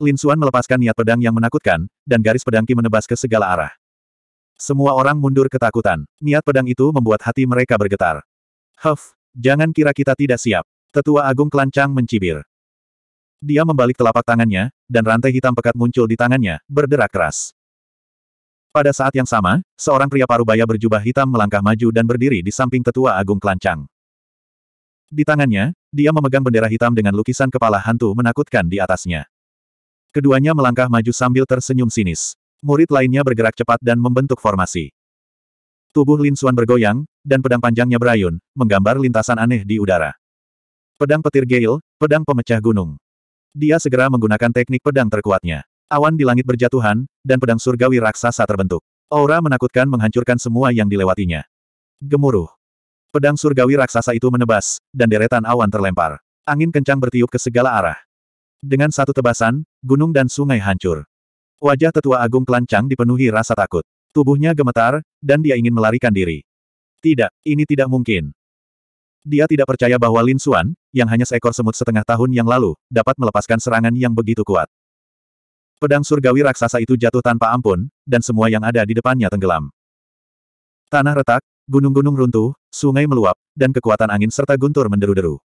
Lin Suan melepaskan niat pedang yang menakutkan, dan garis pedang Ki menebas ke segala arah. Semua orang mundur ketakutan. Niat pedang itu membuat hati mereka bergetar. Huff, jangan kira kita tidak siap. Tetua Agung Kelancang mencibir. Dia membalik telapak tangannya, dan rantai hitam pekat muncul di tangannya, berderak keras. Pada saat yang sama, seorang pria parubaya berjubah hitam melangkah maju dan berdiri di samping Tetua Agung Kelancang. Di tangannya, dia memegang bendera hitam dengan lukisan kepala hantu menakutkan di atasnya. Keduanya melangkah maju sambil tersenyum sinis. Murid lainnya bergerak cepat dan membentuk formasi. Tubuh Lin Suan bergoyang, dan pedang panjangnya berayun, menggambar lintasan aneh di udara. Pedang petir Gale, pedang pemecah gunung. Dia segera menggunakan teknik pedang terkuatnya. Awan di langit berjatuhan, dan pedang surgawi raksasa terbentuk. Aura menakutkan menghancurkan semua yang dilewatinya. Gemuruh. Pedang surgawi raksasa itu menebas, dan deretan awan terlempar. Angin kencang bertiup ke segala arah. Dengan satu tebasan, gunung dan sungai hancur. Wajah tetua agung kelancang dipenuhi rasa takut. Tubuhnya gemetar, dan dia ingin melarikan diri. Tidak, ini tidak mungkin. Dia tidak percaya bahwa Lin Xuan, yang hanya seekor semut setengah tahun yang lalu, dapat melepaskan serangan yang begitu kuat. Pedang surgawi raksasa itu jatuh tanpa ampun, dan semua yang ada di depannya tenggelam. Tanah retak, gunung-gunung runtuh, sungai meluap, dan kekuatan angin serta guntur menderu-deru.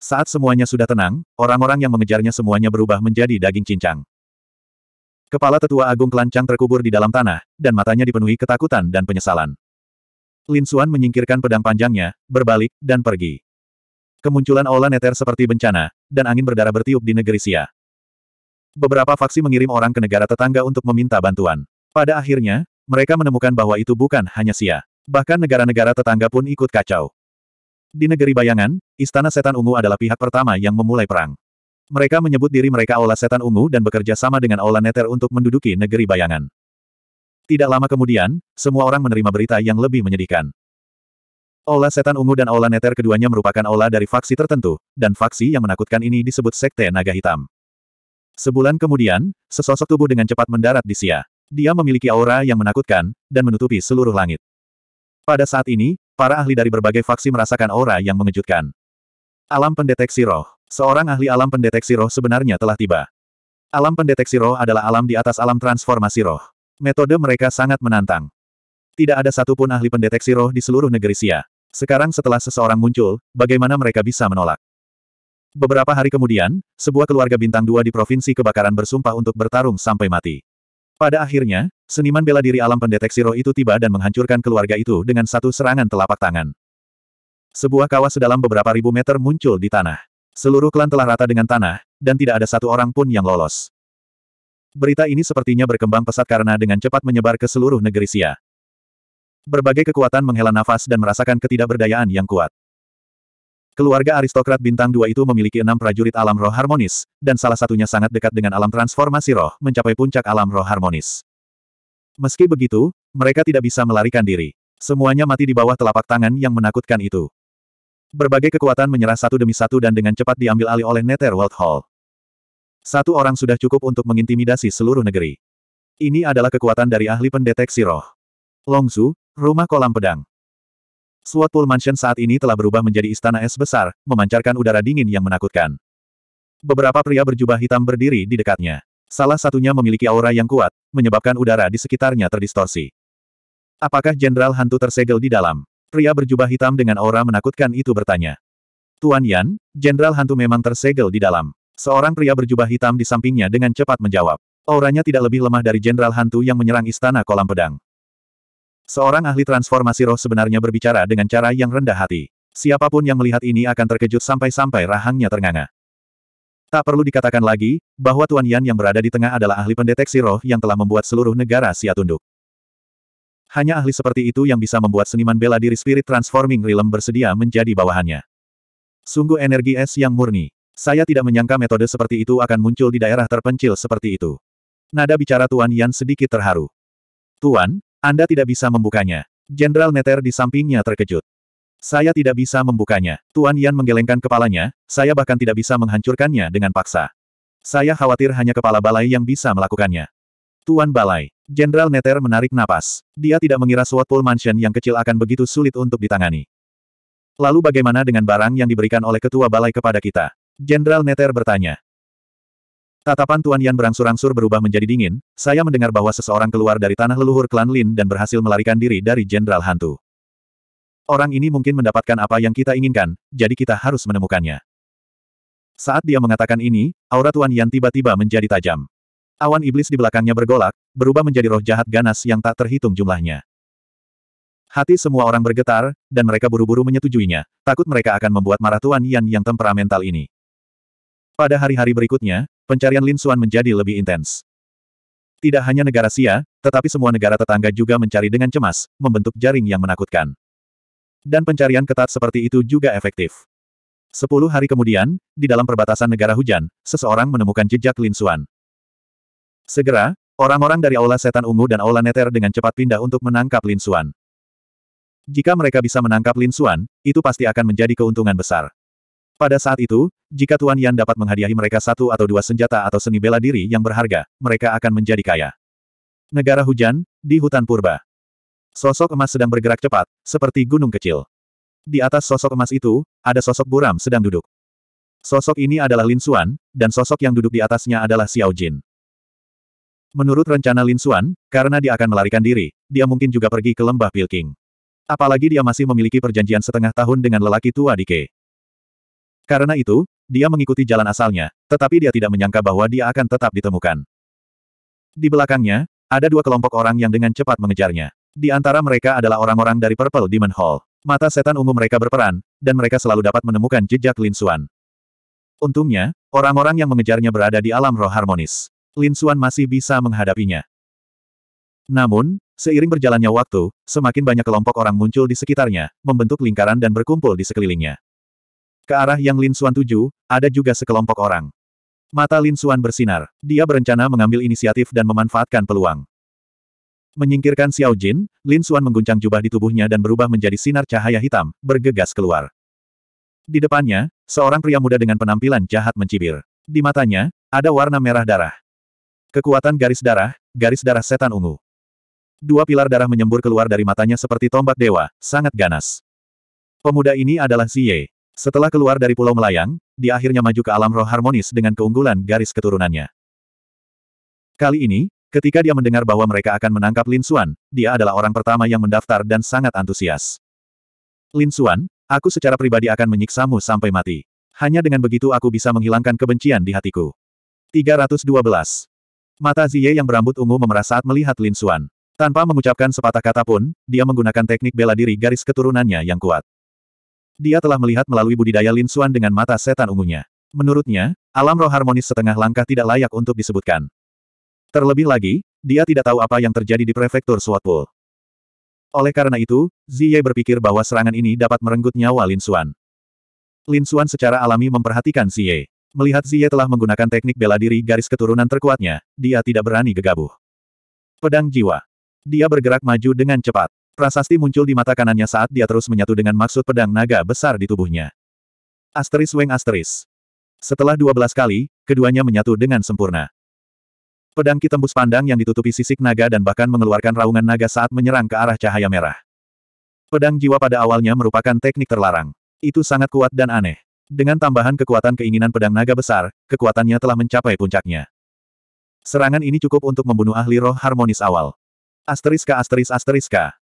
Saat semuanya sudah tenang, orang-orang yang mengejarnya semuanya berubah menjadi daging cincang. Kepala tetua agung kelancang terkubur di dalam tanah, dan matanya dipenuhi ketakutan dan penyesalan. Lin Suan menyingkirkan pedang panjangnya, berbalik, dan pergi. Kemunculan aula neter seperti bencana, dan angin berdarah bertiup di negeri Sia. Beberapa faksi mengirim orang ke negara tetangga untuk meminta bantuan. Pada akhirnya, mereka menemukan bahwa itu bukan hanya Sia. Bahkan negara-negara tetangga pun ikut kacau. Di negeri bayangan, Istana Setan Ungu adalah pihak pertama yang memulai perang. Mereka menyebut diri mereka ola Setan Ungu dan bekerja sama dengan ola Neter untuk menduduki negeri bayangan. Tidak lama kemudian, semua orang menerima berita yang lebih menyedihkan. Ola Setan Ungu dan ola Neter keduanya merupakan ola dari faksi tertentu, dan faksi yang menakutkan ini disebut Sekte Naga Hitam. Sebulan kemudian, sesosok tubuh dengan cepat mendarat di Sia. Dia memiliki aura yang menakutkan, dan menutupi seluruh langit. Pada saat ini, Para ahli dari berbagai faksi merasakan aura yang mengejutkan. Alam pendeteksi roh. Seorang ahli alam pendeteksi roh sebenarnya telah tiba. Alam pendeteksi roh adalah alam di atas alam transformasi roh. Metode mereka sangat menantang. Tidak ada satupun ahli pendeteksi roh di seluruh negeri Sia. Sekarang setelah seseorang muncul, bagaimana mereka bisa menolak? Beberapa hari kemudian, sebuah keluarga bintang dua di provinsi kebakaran bersumpah untuk bertarung sampai mati. Pada akhirnya, seniman bela diri alam pendeteksi roh itu tiba dan menghancurkan keluarga itu dengan satu serangan telapak tangan. Sebuah kawah sedalam beberapa ribu meter muncul di tanah. Seluruh klan telah rata dengan tanah, dan tidak ada satu orang pun yang lolos. Berita ini sepertinya berkembang pesat karena dengan cepat menyebar ke seluruh negeri Sia. Berbagai kekuatan menghela nafas dan merasakan ketidakberdayaan yang kuat. Keluarga aristokrat bintang dua itu memiliki enam prajurit alam roh harmonis, dan salah satunya sangat dekat dengan alam transformasi roh, mencapai puncak alam roh harmonis. Meski begitu, mereka tidak bisa melarikan diri. Semuanya mati di bawah telapak tangan yang menakutkan itu. Berbagai kekuatan menyerah satu demi satu dan dengan cepat diambil alih oleh Netherworld World Hall. Satu orang sudah cukup untuk mengintimidasi seluruh negeri. Ini adalah kekuatan dari ahli pendeteksi roh. Longzu, rumah kolam pedang. Swordpool Mansion saat ini telah berubah menjadi istana es besar, memancarkan udara dingin yang menakutkan. Beberapa pria berjubah hitam berdiri di dekatnya. Salah satunya memiliki aura yang kuat, menyebabkan udara di sekitarnya terdistorsi. Apakah Jenderal Hantu tersegel di dalam? Pria berjubah hitam dengan aura menakutkan itu bertanya. Tuan Yan, Jenderal Hantu memang tersegel di dalam. Seorang pria berjubah hitam di sampingnya dengan cepat menjawab. Auranya tidak lebih lemah dari Jenderal Hantu yang menyerang Istana Kolam Pedang. Seorang ahli transformasi roh sebenarnya berbicara dengan cara yang rendah hati. Siapapun yang melihat ini akan terkejut sampai-sampai rahangnya ternganga. Tak perlu dikatakan lagi, bahwa Tuan Yan yang berada di tengah adalah ahli pendeteksi roh yang telah membuat seluruh negara sia tunduk. Hanya ahli seperti itu yang bisa membuat seniman bela diri spirit transforming realm bersedia menjadi bawahannya. Sungguh energi es yang murni. Saya tidak menyangka metode seperti itu akan muncul di daerah terpencil seperti itu. Nada bicara Tuan Yan sedikit terharu. Tuan, anda tidak bisa membukanya. Jenderal Neter di sampingnya terkejut. Saya tidak bisa membukanya. Tuan Yan menggelengkan kepalanya, saya bahkan tidak bisa menghancurkannya dengan paksa. Saya khawatir hanya kepala balai yang bisa melakukannya. Tuan Balai, Jenderal Neter menarik napas. Dia tidak mengira Swatpool Mansion yang kecil akan begitu sulit untuk ditangani. Lalu bagaimana dengan barang yang diberikan oleh Ketua Balai kepada kita? Jenderal Neter bertanya. Tatapan Tuan Yan berangsur-angsur berubah menjadi dingin, saya mendengar bahwa seseorang keluar dari tanah leluhur klan Lin dan berhasil melarikan diri dari Jenderal Hantu. Orang ini mungkin mendapatkan apa yang kita inginkan, jadi kita harus menemukannya. Saat dia mengatakan ini, aura Tuan Yan tiba-tiba menjadi tajam. Awan iblis di belakangnya bergolak, berubah menjadi roh jahat ganas yang tak terhitung jumlahnya. Hati semua orang bergetar, dan mereka buru-buru menyetujuinya, takut mereka akan membuat marah Tuan Yan yang temperamental ini. Pada hari-hari berikutnya, pencarian Lin Suan menjadi lebih intens. Tidak hanya negara Sia, tetapi semua negara tetangga juga mencari dengan cemas, membentuk jaring yang menakutkan. Dan pencarian ketat seperti itu juga efektif. Sepuluh hari kemudian, di dalam perbatasan negara hujan, seseorang menemukan jejak Lin Suan. Segera, orang-orang dari Aula Setan Ungu dan Aula Neter dengan cepat pindah untuk menangkap Lin Suan. Jika mereka bisa menangkap Lin Suan, itu pasti akan menjadi keuntungan besar. Pada saat itu, jika Tuan Yan dapat menghadiahi mereka satu atau dua senjata atau seni bela diri yang berharga, mereka akan menjadi kaya. Negara hujan, di hutan purba. Sosok emas sedang bergerak cepat, seperti gunung kecil. Di atas sosok emas itu, ada sosok buram sedang duduk. Sosok ini adalah Lin Xuan, dan sosok yang duduk di atasnya adalah Xiao Jin. Menurut rencana Lin Xuan, karena dia akan melarikan diri, dia mungkin juga pergi ke lembah Pilking. Apalagi dia masih memiliki perjanjian setengah tahun dengan lelaki tua di Ke. Karena itu, dia mengikuti jalan asalnya, tetapi dia tidak menyangka bahwa dia akan tetap ditemukan. Di belakangnya, ada dua kelompok orang yang dengan cepat mengejarnya. Di antara mereka adalah orang-orang dari Purple Demon Hall. Mata setan ungu mereka berperan, dan mereka selalu dapat menemukan jejak Lin Xuan. Untungnya, orang-orang yang mengejarnya berada di alam roh harmonis. Lin Xuan masih bisa menghadapinya. Namun, seiring berjalannya waktu, semakin banyak kelompok orang muncul di sekitarnya, membentuk lingkaran dan berkumpul di sekelilingnya. Ke arah yang Lin Xuan tuju, ada juga sekelompok orang. Mata Lin Xuan bersinar. Dia berencana mengambil inisiatif dan memanfaatkan peluang. Menyingkirkan Xiao Jin, Lin Xuan mengguncang jubah di tubuhnya dan berubah menjadi sinar cahaya hitam, bergegas keluar. Di depannya, seorang pria muda dengan penampilan jahat mencibir. Di matanya, ada warna merah darah. Kekuatan garis darah, garis darah setan ungu. Dua pilar darah menyembur keluar dari matanya seperti tombak dewa, sangat ganas. Pemuda ini adalah Zie. Setelah keluar dari Pulau Melayang, dia akhirnya maju ke alam roh harmonis dengan keunggulan garis keturunannya. Kali ini, ketika dia mendengar bahwa mereka akan menangkap Lin Xuan, dia adalah orang pertama yang mendaftar dan sangat antusias. Lin Xuan, aku secara pribadi akan menyiksamu sampai mati. Hanya dengan begitu aku bisa menghilangkan kebencian di hatiku. 312. Mata Ziye yang berambut ungu memerah saat melihat Lin Xuan. Tanpa mengucapkan sepatah kata pun, dia menggunakan teknik bela diri garis keturunannya yang kuat. Dia telah melihat melalui budidaya Lin Xuan dengan mata setan ungunya. Menurutnya, alam roh harmonis setengah langkah tidak layak untuk disebutkan. Terlebih lagi, dia tidak tahu apa yang terjadi di prefektur Swatpool. Oleh karena itu, Ziye berpikir bahwa serangan ini dapat merenggut nyawa Lin Xuan. Lin Xuan secara alami memperhatikan Ziye. Melihat Ziye telah menggunakan teknik bela diri garis keturunan terkuatnya, dia tidak berani gegabah. Pedang Jiwa. Dia bergerak maju dengan cepat. Prasasti muncul di mata kanannya saat dia terus menyatu dengan maksud pedang naga besar di tubuhnya. Asteris Weng Asteris. Setelah 12 kali, keduanya menyatu dengan sempurna. Pedang ki tembus pandang yang ditutupi sisik naga dan bahkan mengeluarkan raungan naga saat menyerang ke arah cahaya merah. Pedang jiwa pada awalnya merupakan teknik terlarang. Itu sangat kuat dan aneh. Dengan tambahan kekuatan keinginan pedang naga besar, kekuatannya telah mencapai puncaknya. Serangan ini cukup untuk membunuh ahli roh harmonis awal. Asteriska asterisk asteriska.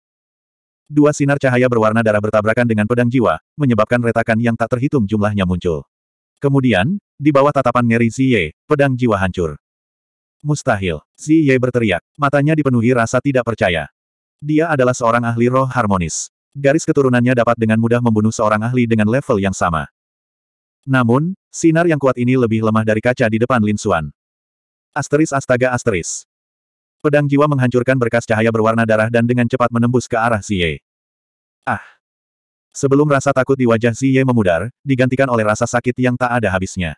Dua sinar cahaya berwarna darah bertabrakan dengan pedang jiwa, menyebabkan retakan yang tak terhitung jumlahnya muncul. Kemudian, di bawah tatapan ngeri Ziye, pedang jiwa hancur. Mustahil, Ziye berteriak, matanya dipenuhi rasa tidak percaya. Dia adalah seorang ahli roh harmonis. Garis keturunannya dapat dengan mudah membunuh seorang ahli dengan level yang sama. Namun, sinar yang kuat ini lebih lemah dari kaca di depan Lin Xuan. Asteris astaga asteris. Pedang jiwa menghancurkan berkas cahaya berwarna darah dan dengan cepat menembus ke arah Xie. Ah! Sebelum rasa takut di wajah Xie memudar, digantikan oleh rasa sakit yang tak ada habisnya.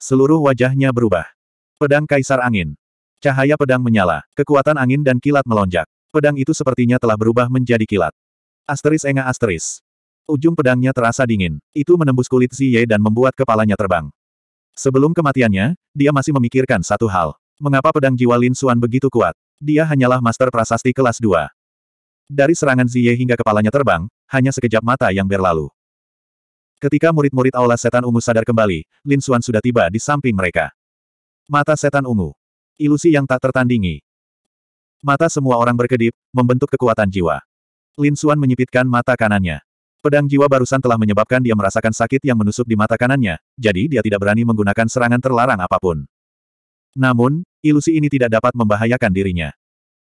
Seluruh wajahnya berubah. Pedang Kaisar Angin. Cahaya pedang menyala, kekuatan angin dan kilat melonjak. Pedang itu sepertinya telah berubah menjadi kilat. Asteris enga asteris. Ujung pedangnya terasa dingin. Itu menembus kulit Xie dan membuat kepalanya terbang. Sebelum kematiannya, dia masih memikirkan satu hal. Mengapa pedang jiwa Lin Xuan begitu kuat? dia hanyalah master prasasti kelas 2. Dari serangan Ziye hingga kepalanya terbang, hanya sekejap mata yang berlalu. Ketika murid-murid aula setan ungu sadar kembali, Lin Suan sudah tiba di samping mereka. Mata setan ungu. Ilusi yang tak tertandingi. Mata semua orang berkedip, membentuk kekuatan jiwa. Lin Suan menyipitkan mata kanannya. Pedang jiwa barusan telah menyebabkan dia merasakan sakit yang menusuk di mata kanannya, jadi dia tidak berani menggunakan serangan terlarang apapun. Namun, ilusi ini tidak dapat membahayakan dirinya.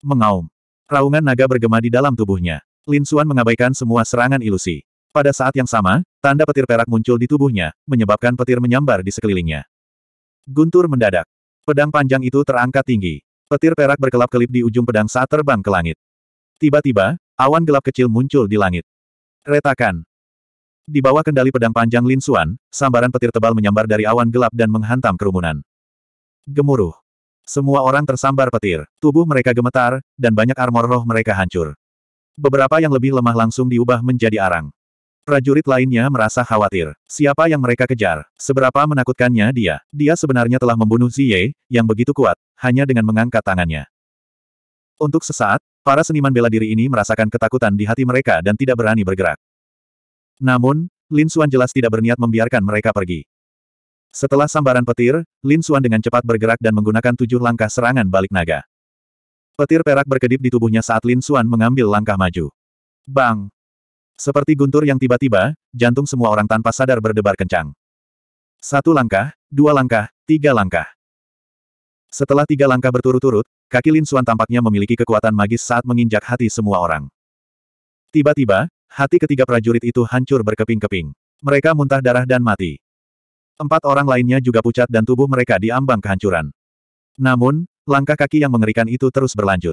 Mengaum. Raungan naga bergema di dalam tubuhnya. Lin Xuan mengabaikan semua serangan ilusi. Pada saat yang sama, tanda petir perak muncul di tubuhnya, menyebabkan petir menyambar di sekelilingnya. Guntur mendadak. Pedang panjang itu terangkat tinggi. Petir perak berkelap-kelip di ujung pedang saat terbang ke langit. Tiba-tiba, awan gelap kecil muncul di langit. Retakan. Di bawah kendali pedang panjang Lin Xuan, sambaran petir tebal menyambar dari awan gelap dan menghantam kerumunan. Gemuruh. Semua orang tersambar petir, tubuh mereka gemetar, dan banyak armor roh mereka hancur. Beberapa yang lebih lemah langsung diubah menjadi arang. Prajurit lainnya merasa khawatir. Siapa yang mereka kejar? Seberapa menakutkannya dia? Dia sebenarnya telah membunuh Ziye, yang begitu kuat, hanya dengan mengangkat tangannya. Untuk sesaat, para seniman bela diri ini merasakan ketakutan di hati mereka dan tidak berani bergerak. Namun, Lin Xuan jelas tidak berniat membiarkan mereka pergi. Setelah sambaran petir, Lin Xuan dengan cepat bergerak dan menggunakan tujuh langkah serangan balik naga. Petir perak berkedip di tubuhnya saat Lin Xuan mengambil langkah maju. Bang! Seperti guntur yang tiba-tiba, jantung semua orang tanpa sadar berdebar kencang. Satu langkah, dua langkah, tiga langkah. Setelah tiga langkah berturut-turut, kaki Lin Xuan tampaknya memiliki kekuatan magis saat menginjak hati semua orang. Tiba-tiba, hati ketiga prajurit itu hancur berkeping-keping. Mereka muntah darah dan mati. Empat orang lainnya juga pucat dan tubuh mereka diambang kehancuran. Namun, langkah kaki yang mengerikan itu terus berlanjut.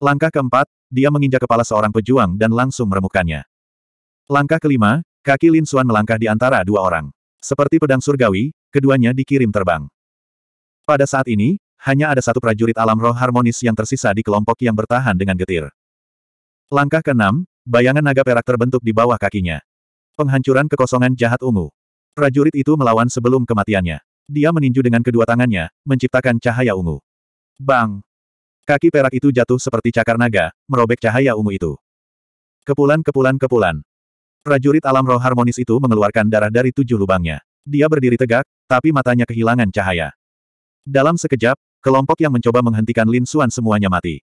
Langkah keempat, dia menginjak kepala seorang pejuang dan langsung meremukannya. Langkah kelima, kaki Lin Suan melangkah di antara dua orang. Seperti pedang surgawi, keduanya dikirim terbang. Pada saat ini, hanya ada satu prajurit alam roh harmonis yang tersisa di kelompok yang bertahan dengan getir. Langkah keenam, bayangan naga perak terbentuk di bawah kakinya. Penghancuran kekosongan jahat ungu. Prajurit itu melawan sebelum kematiannya. Dia meninju dengan kedua tangannya, menciptakan cahaya ungu. Bang! Kaki perak itu jatuh seperti cakar naga, merobek cahaya ungu itu. Kepulan kepulan kepulan. Prajurit alam roh harmonis itu mengeluarkan darah dari tujuh lubangnya. Dia berdiri tegak, tapi matanya kehilangan cahaya. Dalam sekejap, kelompok yang mencoba menghentikan Lin Xuan semuanya mati.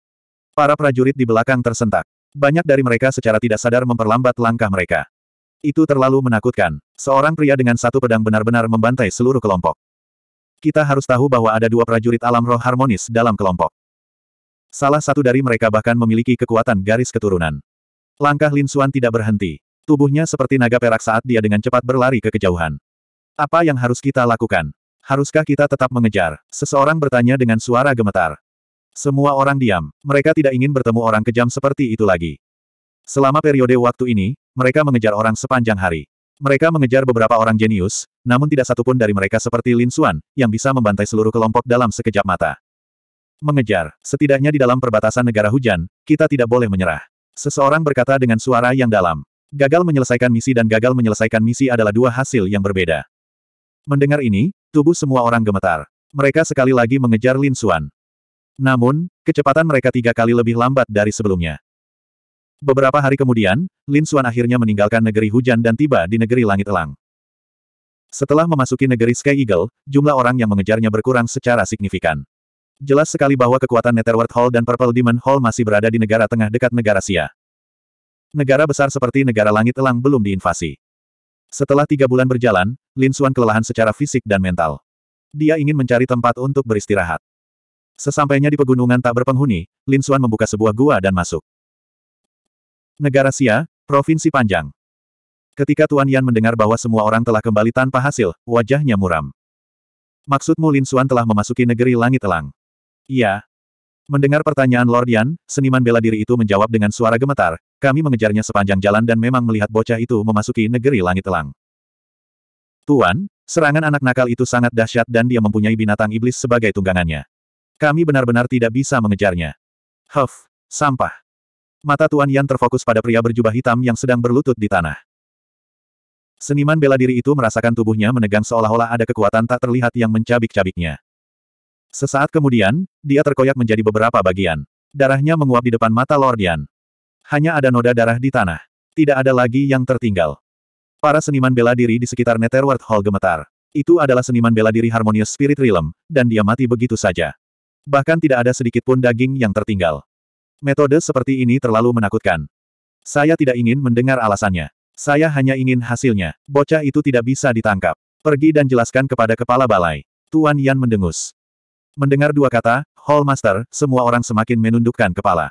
Para prajurit di belakang tersentak. Banyak dari mereka secara tidak sadar memperlambat langkah mereka. Itu terlalu menakutkan. Seorang pria dengan satu pedang benar-benar membantai seluruh kelompok. Kita harus tahu bahwa ada dua prajurit alam roh harmonis dalam kelompok. Salah satu dari mereka bahkan memiliki kekuatan garis keturunan. Langkah Lin Suan tidak berhenti. Tubuhnya seperti naga perak saat dia dengan cepat berlari ke kejauhan. Apa yang harus kita lakukan? Haruskah kita tetap mengejar? Seseorang bertanya dengan suara gemetar. Semua orang diam. Mereka tidak ingin bertemu orang kejam seperti itu lagi. Selama periode waktu ini, mereka mengejar orang sepanjang hari. Mereka mengejar beberapa orang jenius, namun tidak satupun dari mereka seperti Lin Xuan, yang bisa membantai seluruh kelompok dalam sekejap mata. Mengejar, setidaknya di dalam perbatasan negara hujan, kita tidak boleh menyerah. Seseorang berkata dengan suara yang dalam. Gagal menyelesaikan misi dan gagal menyelesaikan misi adalah dua hasil yang berbeda. Mendengar ini, tubuh semua orang gemetar. Mereka sekali lagi mengejar Lin Xuan. Namun, kecepatan mereka tiga kali lebih lambat dari sebelumnya. Beberapa hari kemudian, Lin Xuan akhirnya meninggalkan negeri hujan dan tiba di negeri langit elang. Setelah memasuki negeri Sky Eagle, jumlah orang yang mengejarnya berkurang secara signifikan. Jelas sekali bahwa kekuatan Netherworld Hall dan Purple Demon Hall masih berada di negara tengah dekat negara Sia. Negara besar seperti negara langit elang belum diinvasi. Setelah tiga bulan berjalan, Lin Xuan kelelahan secara fisik dan mental. Dia ingin mencari tempat untuk beristirahat. Sesampainya di pegunungan tak berpenghuni, Lin Xuan membuka sebuah gua dan masuk. Negara Sia, Provinsi Panjang. Ketika Tuan Yan mendengar bahwa semua orang telah kembali tanpa hasil, wajahnya muram. Maksudmu Lin Xuan telah memasuki negeri langit elang? Iya. Mendengar pertanyaan Lord Yan, seniman bela diri itu menjawab dengan suara gemetar, kami mengejarnya sepanjang jalan dan memang melihat bocah itu memasuki negeri langit elang. Tuan, serangan anak nakal itu sangat dahsyat dan dia mempunyai binatang iblis sebagai tunggangannya. Kami benar-benar tidak bisa mengejarnya. Huff, sampah. Mata Tuan Yan terfokus pada pria berjubah hitam yang sedang berlutut di tanah. Seniman bela diri itu merasakan tubuhnya menegang seolah-olah ada kekuatan tak terlihat yang mencabik-cabiknya. Sesaat kemudian, dia terkoyak menjadi beberapa bagian. Darahnya menguap di depan mata Lord Yan. Hanya ada noda darah di tanah. Tidak ada lagi yang tertinggal. Para seniman bela diri di sekitar Netherworld Hall gemetar. Itu adalah seniman bela diri Harmonious Spirit Realm, dan dia mati begitu saja. Bahkan tidak ada sedikit pun daging yang tertinggal. Metode seperti ini terlalu menakutkan. Saya tidak ingin mendengar alasannya. Saya hanya ingin hasilnya. Bocah itu tidak bisa ditangkap. Pergi dan jelaskan kepada kepala balai. Tuan Yan mendengus. Mendengar dua kata, Hallmaster, semua orang semakin menundukkan kepala.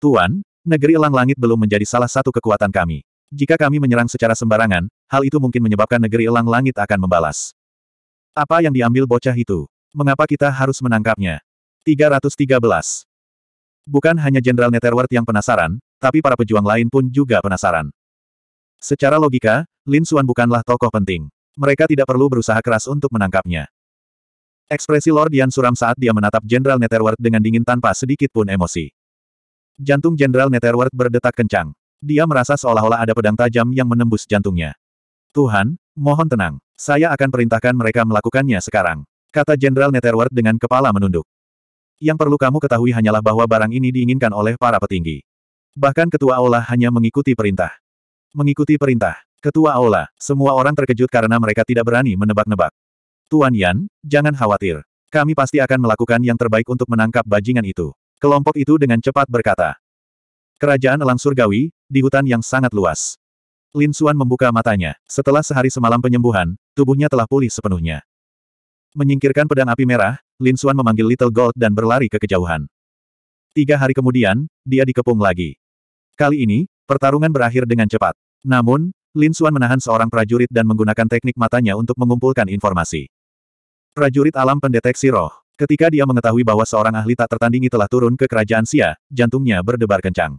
Tuan, negeri elang langit belum menjadi salah satu kekuatan kami. Jika kami menyerang secara sembarangan, hal itu mungkin menyebabkan negeri elang langit akan membalas. Apa yang diambil bocah itu? Mengapa kita harus menangkapnya? 313. Bukan hanya Jenderal Netherworld yang penasaran, tapi para pejuang lain pun juga penasaran. Secara logika, Lin Xuan bukanlah tokoh penting. Mereka tidak perlu berusaha keras untuk menangkapnya. Ekspresi Lord Yan suram saat dia menatap Jenderal Netherworld dengan dingin tanpa sedikit pun emosi. Jantung Jenderal Netherworld berdetak kencang. Dia merasa seolah-olah ada pedang tajam yang menembus jantungnya. Tuhan, mohon tenang. Saya akan perintahkan mereka melakukannya sekarang. Kata Jenderal Netherworld dengan kepala menunduk. Yang perlu kamu ketahui hanyalah bahwa barang ini diinginkan oleh para petinggi. Bahkan Ketua Aula hanya mengikuti perintah. Mengikuti perintah. Ketua Aula, semua orang terkejut karena mereka tidak berani menebak-nebak. Tuan Yan, jangan khawatir. Kami pasti akan melakukan yang terbaik untuk menangkap bajingan itu. Kelompok itu dengan cepat berkata. Kerajaan Elang Surgawi, di hutan yang sangat luas. Lin Suan membuka matanya. Setelah sehari semalam penyembuhan, tubuhnya telah pulih sepenuhnya. Menyingkirkan pedang api merah, Lin Xuan memanggil Little Gold dan berlari ke kejauhan. Tiga hari kemudian, dia dikepung lagi. Kali ini, pertarungan berakhir dengan cepat. Namun, Lin Xuan menahan seorang prajurit dan menggunakan teknik matanya untuk mengumpulkan informasi. Prajurit alam pendeteksi roh. Ketika dia mengetahui bahwa seorang ahli tak tertandingi telah turun ke kerajaan Sia, jantungnya berdebar kencang.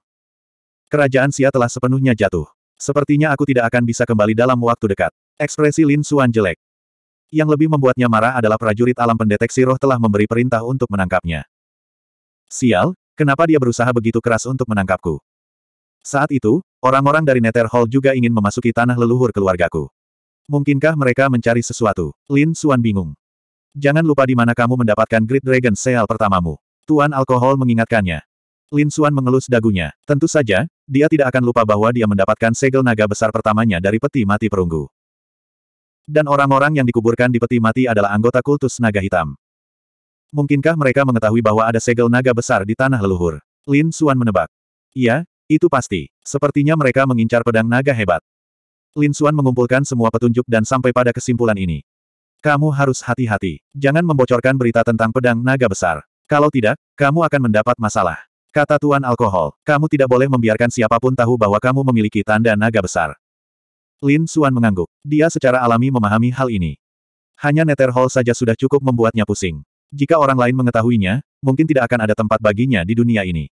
Kerajaan Sia telah sepenuhnya jatuh. Sepertinya aku tidak akan bisa kembali dalam waktu dekat. Ekspresi Lin Xuan jelek. Yang lebih membuatnya marah adalah prajurit alam pendeteksi roh telah memberi perintah untuk menangkapnya. Sial, kenapa dia berusaha begitu keras untuk menangkapku? Saat itu, orang-orang dari Nether Hall juga ingin memasuki tanah leluhur keluargaku. Mungkinkah mereka mencari sesuatu? Lin Suan bingung. Jangan lupa di mana kamu mendapatkan Great Dragon Seal pertamamu. Tuan Alkohol mengingatkannya. Lin Suan mengelus dagunya. Tentu saja, dia tidak akan lupa bahwa dia mendapatkan segel naga besar pertamanya dari peti mati perunggu. Dan orang-orang yang dikuburkan di peti mati adalah anggota kultus naga hitam. Mungkinkah mereka mengetahui bahwa ada segel naga besar di tanah leluhur? Lin Suan menebak. Iya, itu pasti. Sepertinya mereka mengincar pedang naga hebat. Lin Suan mengumpulkan semua petunjuk dan sampai pada kesimpulan ini. Kamu harus hati-hati. Jangan membocorkan berita tentang pedang naga besar. Kalau tidak, kamu akan mendapat masalah. Kata Tuan Alkohol, kamu tidak boleh membiarkan siapapun tahu bahwa kamu memiliki tanda naga besar. Lin Suan mengangguk. Dia secara alami memahami hal ini. Hanya Nether Hall saja sudah cukup membuatnya pusing. Jika orang lain mengetahuinya, mungkin tidak akan ada tempat baginya di dunia ini.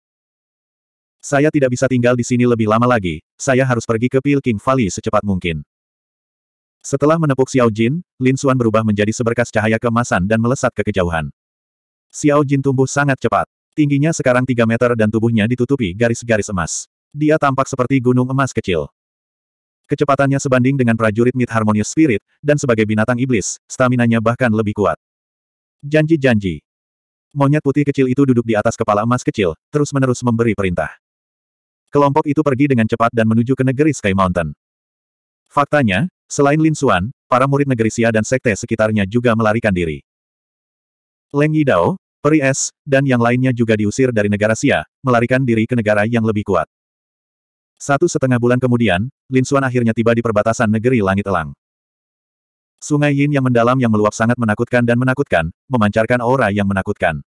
Saya tidak bisa tinggal di sini lebih lama lagi, saya harus pergi ke King Valley secepat mungkin. Setelah menepuk Xiao Jin, Lin Suan berubah menjadi seberkas cahaya kemasan dan melesat ke kejauhan. Xiao Jin tumbuh sangat cepat. Tingginya sekarang 3 meter dan tubuhnya ditutupi garis-garis emas. Dia tampak seperti gunung emas kecil. Kecepatannya sebanding dengan prajurit Mid Harmonious Spirit, dan sebagai binatang iblis, staminanya bahkan lebih kuat. Janji-janji. Monyet putih kecil itu duduk di atas kepala emas kecil, terus-menerus memberi perintah. Kelompok itu pergi dengan cepat dan menuju ke negeri Sky Mountain. Faktanya, selain Lin Xuan, para murid negeri Sia dan sekte sekitarnya juga melarikan diri. Leng Yidao, Peri Es, dan yang lainnya juga diusir dari negara Sia, melarikan diri ke negara yang lebih kuat. Satu setengah bulan kemudian, Lin Xuan akhirnya tiba di perbatasan negeri Langit Elang. Sungai Yin yang mendalam yang meluap sangat menakutkan dan menakutkan, memancarkan aura yang menakutkan.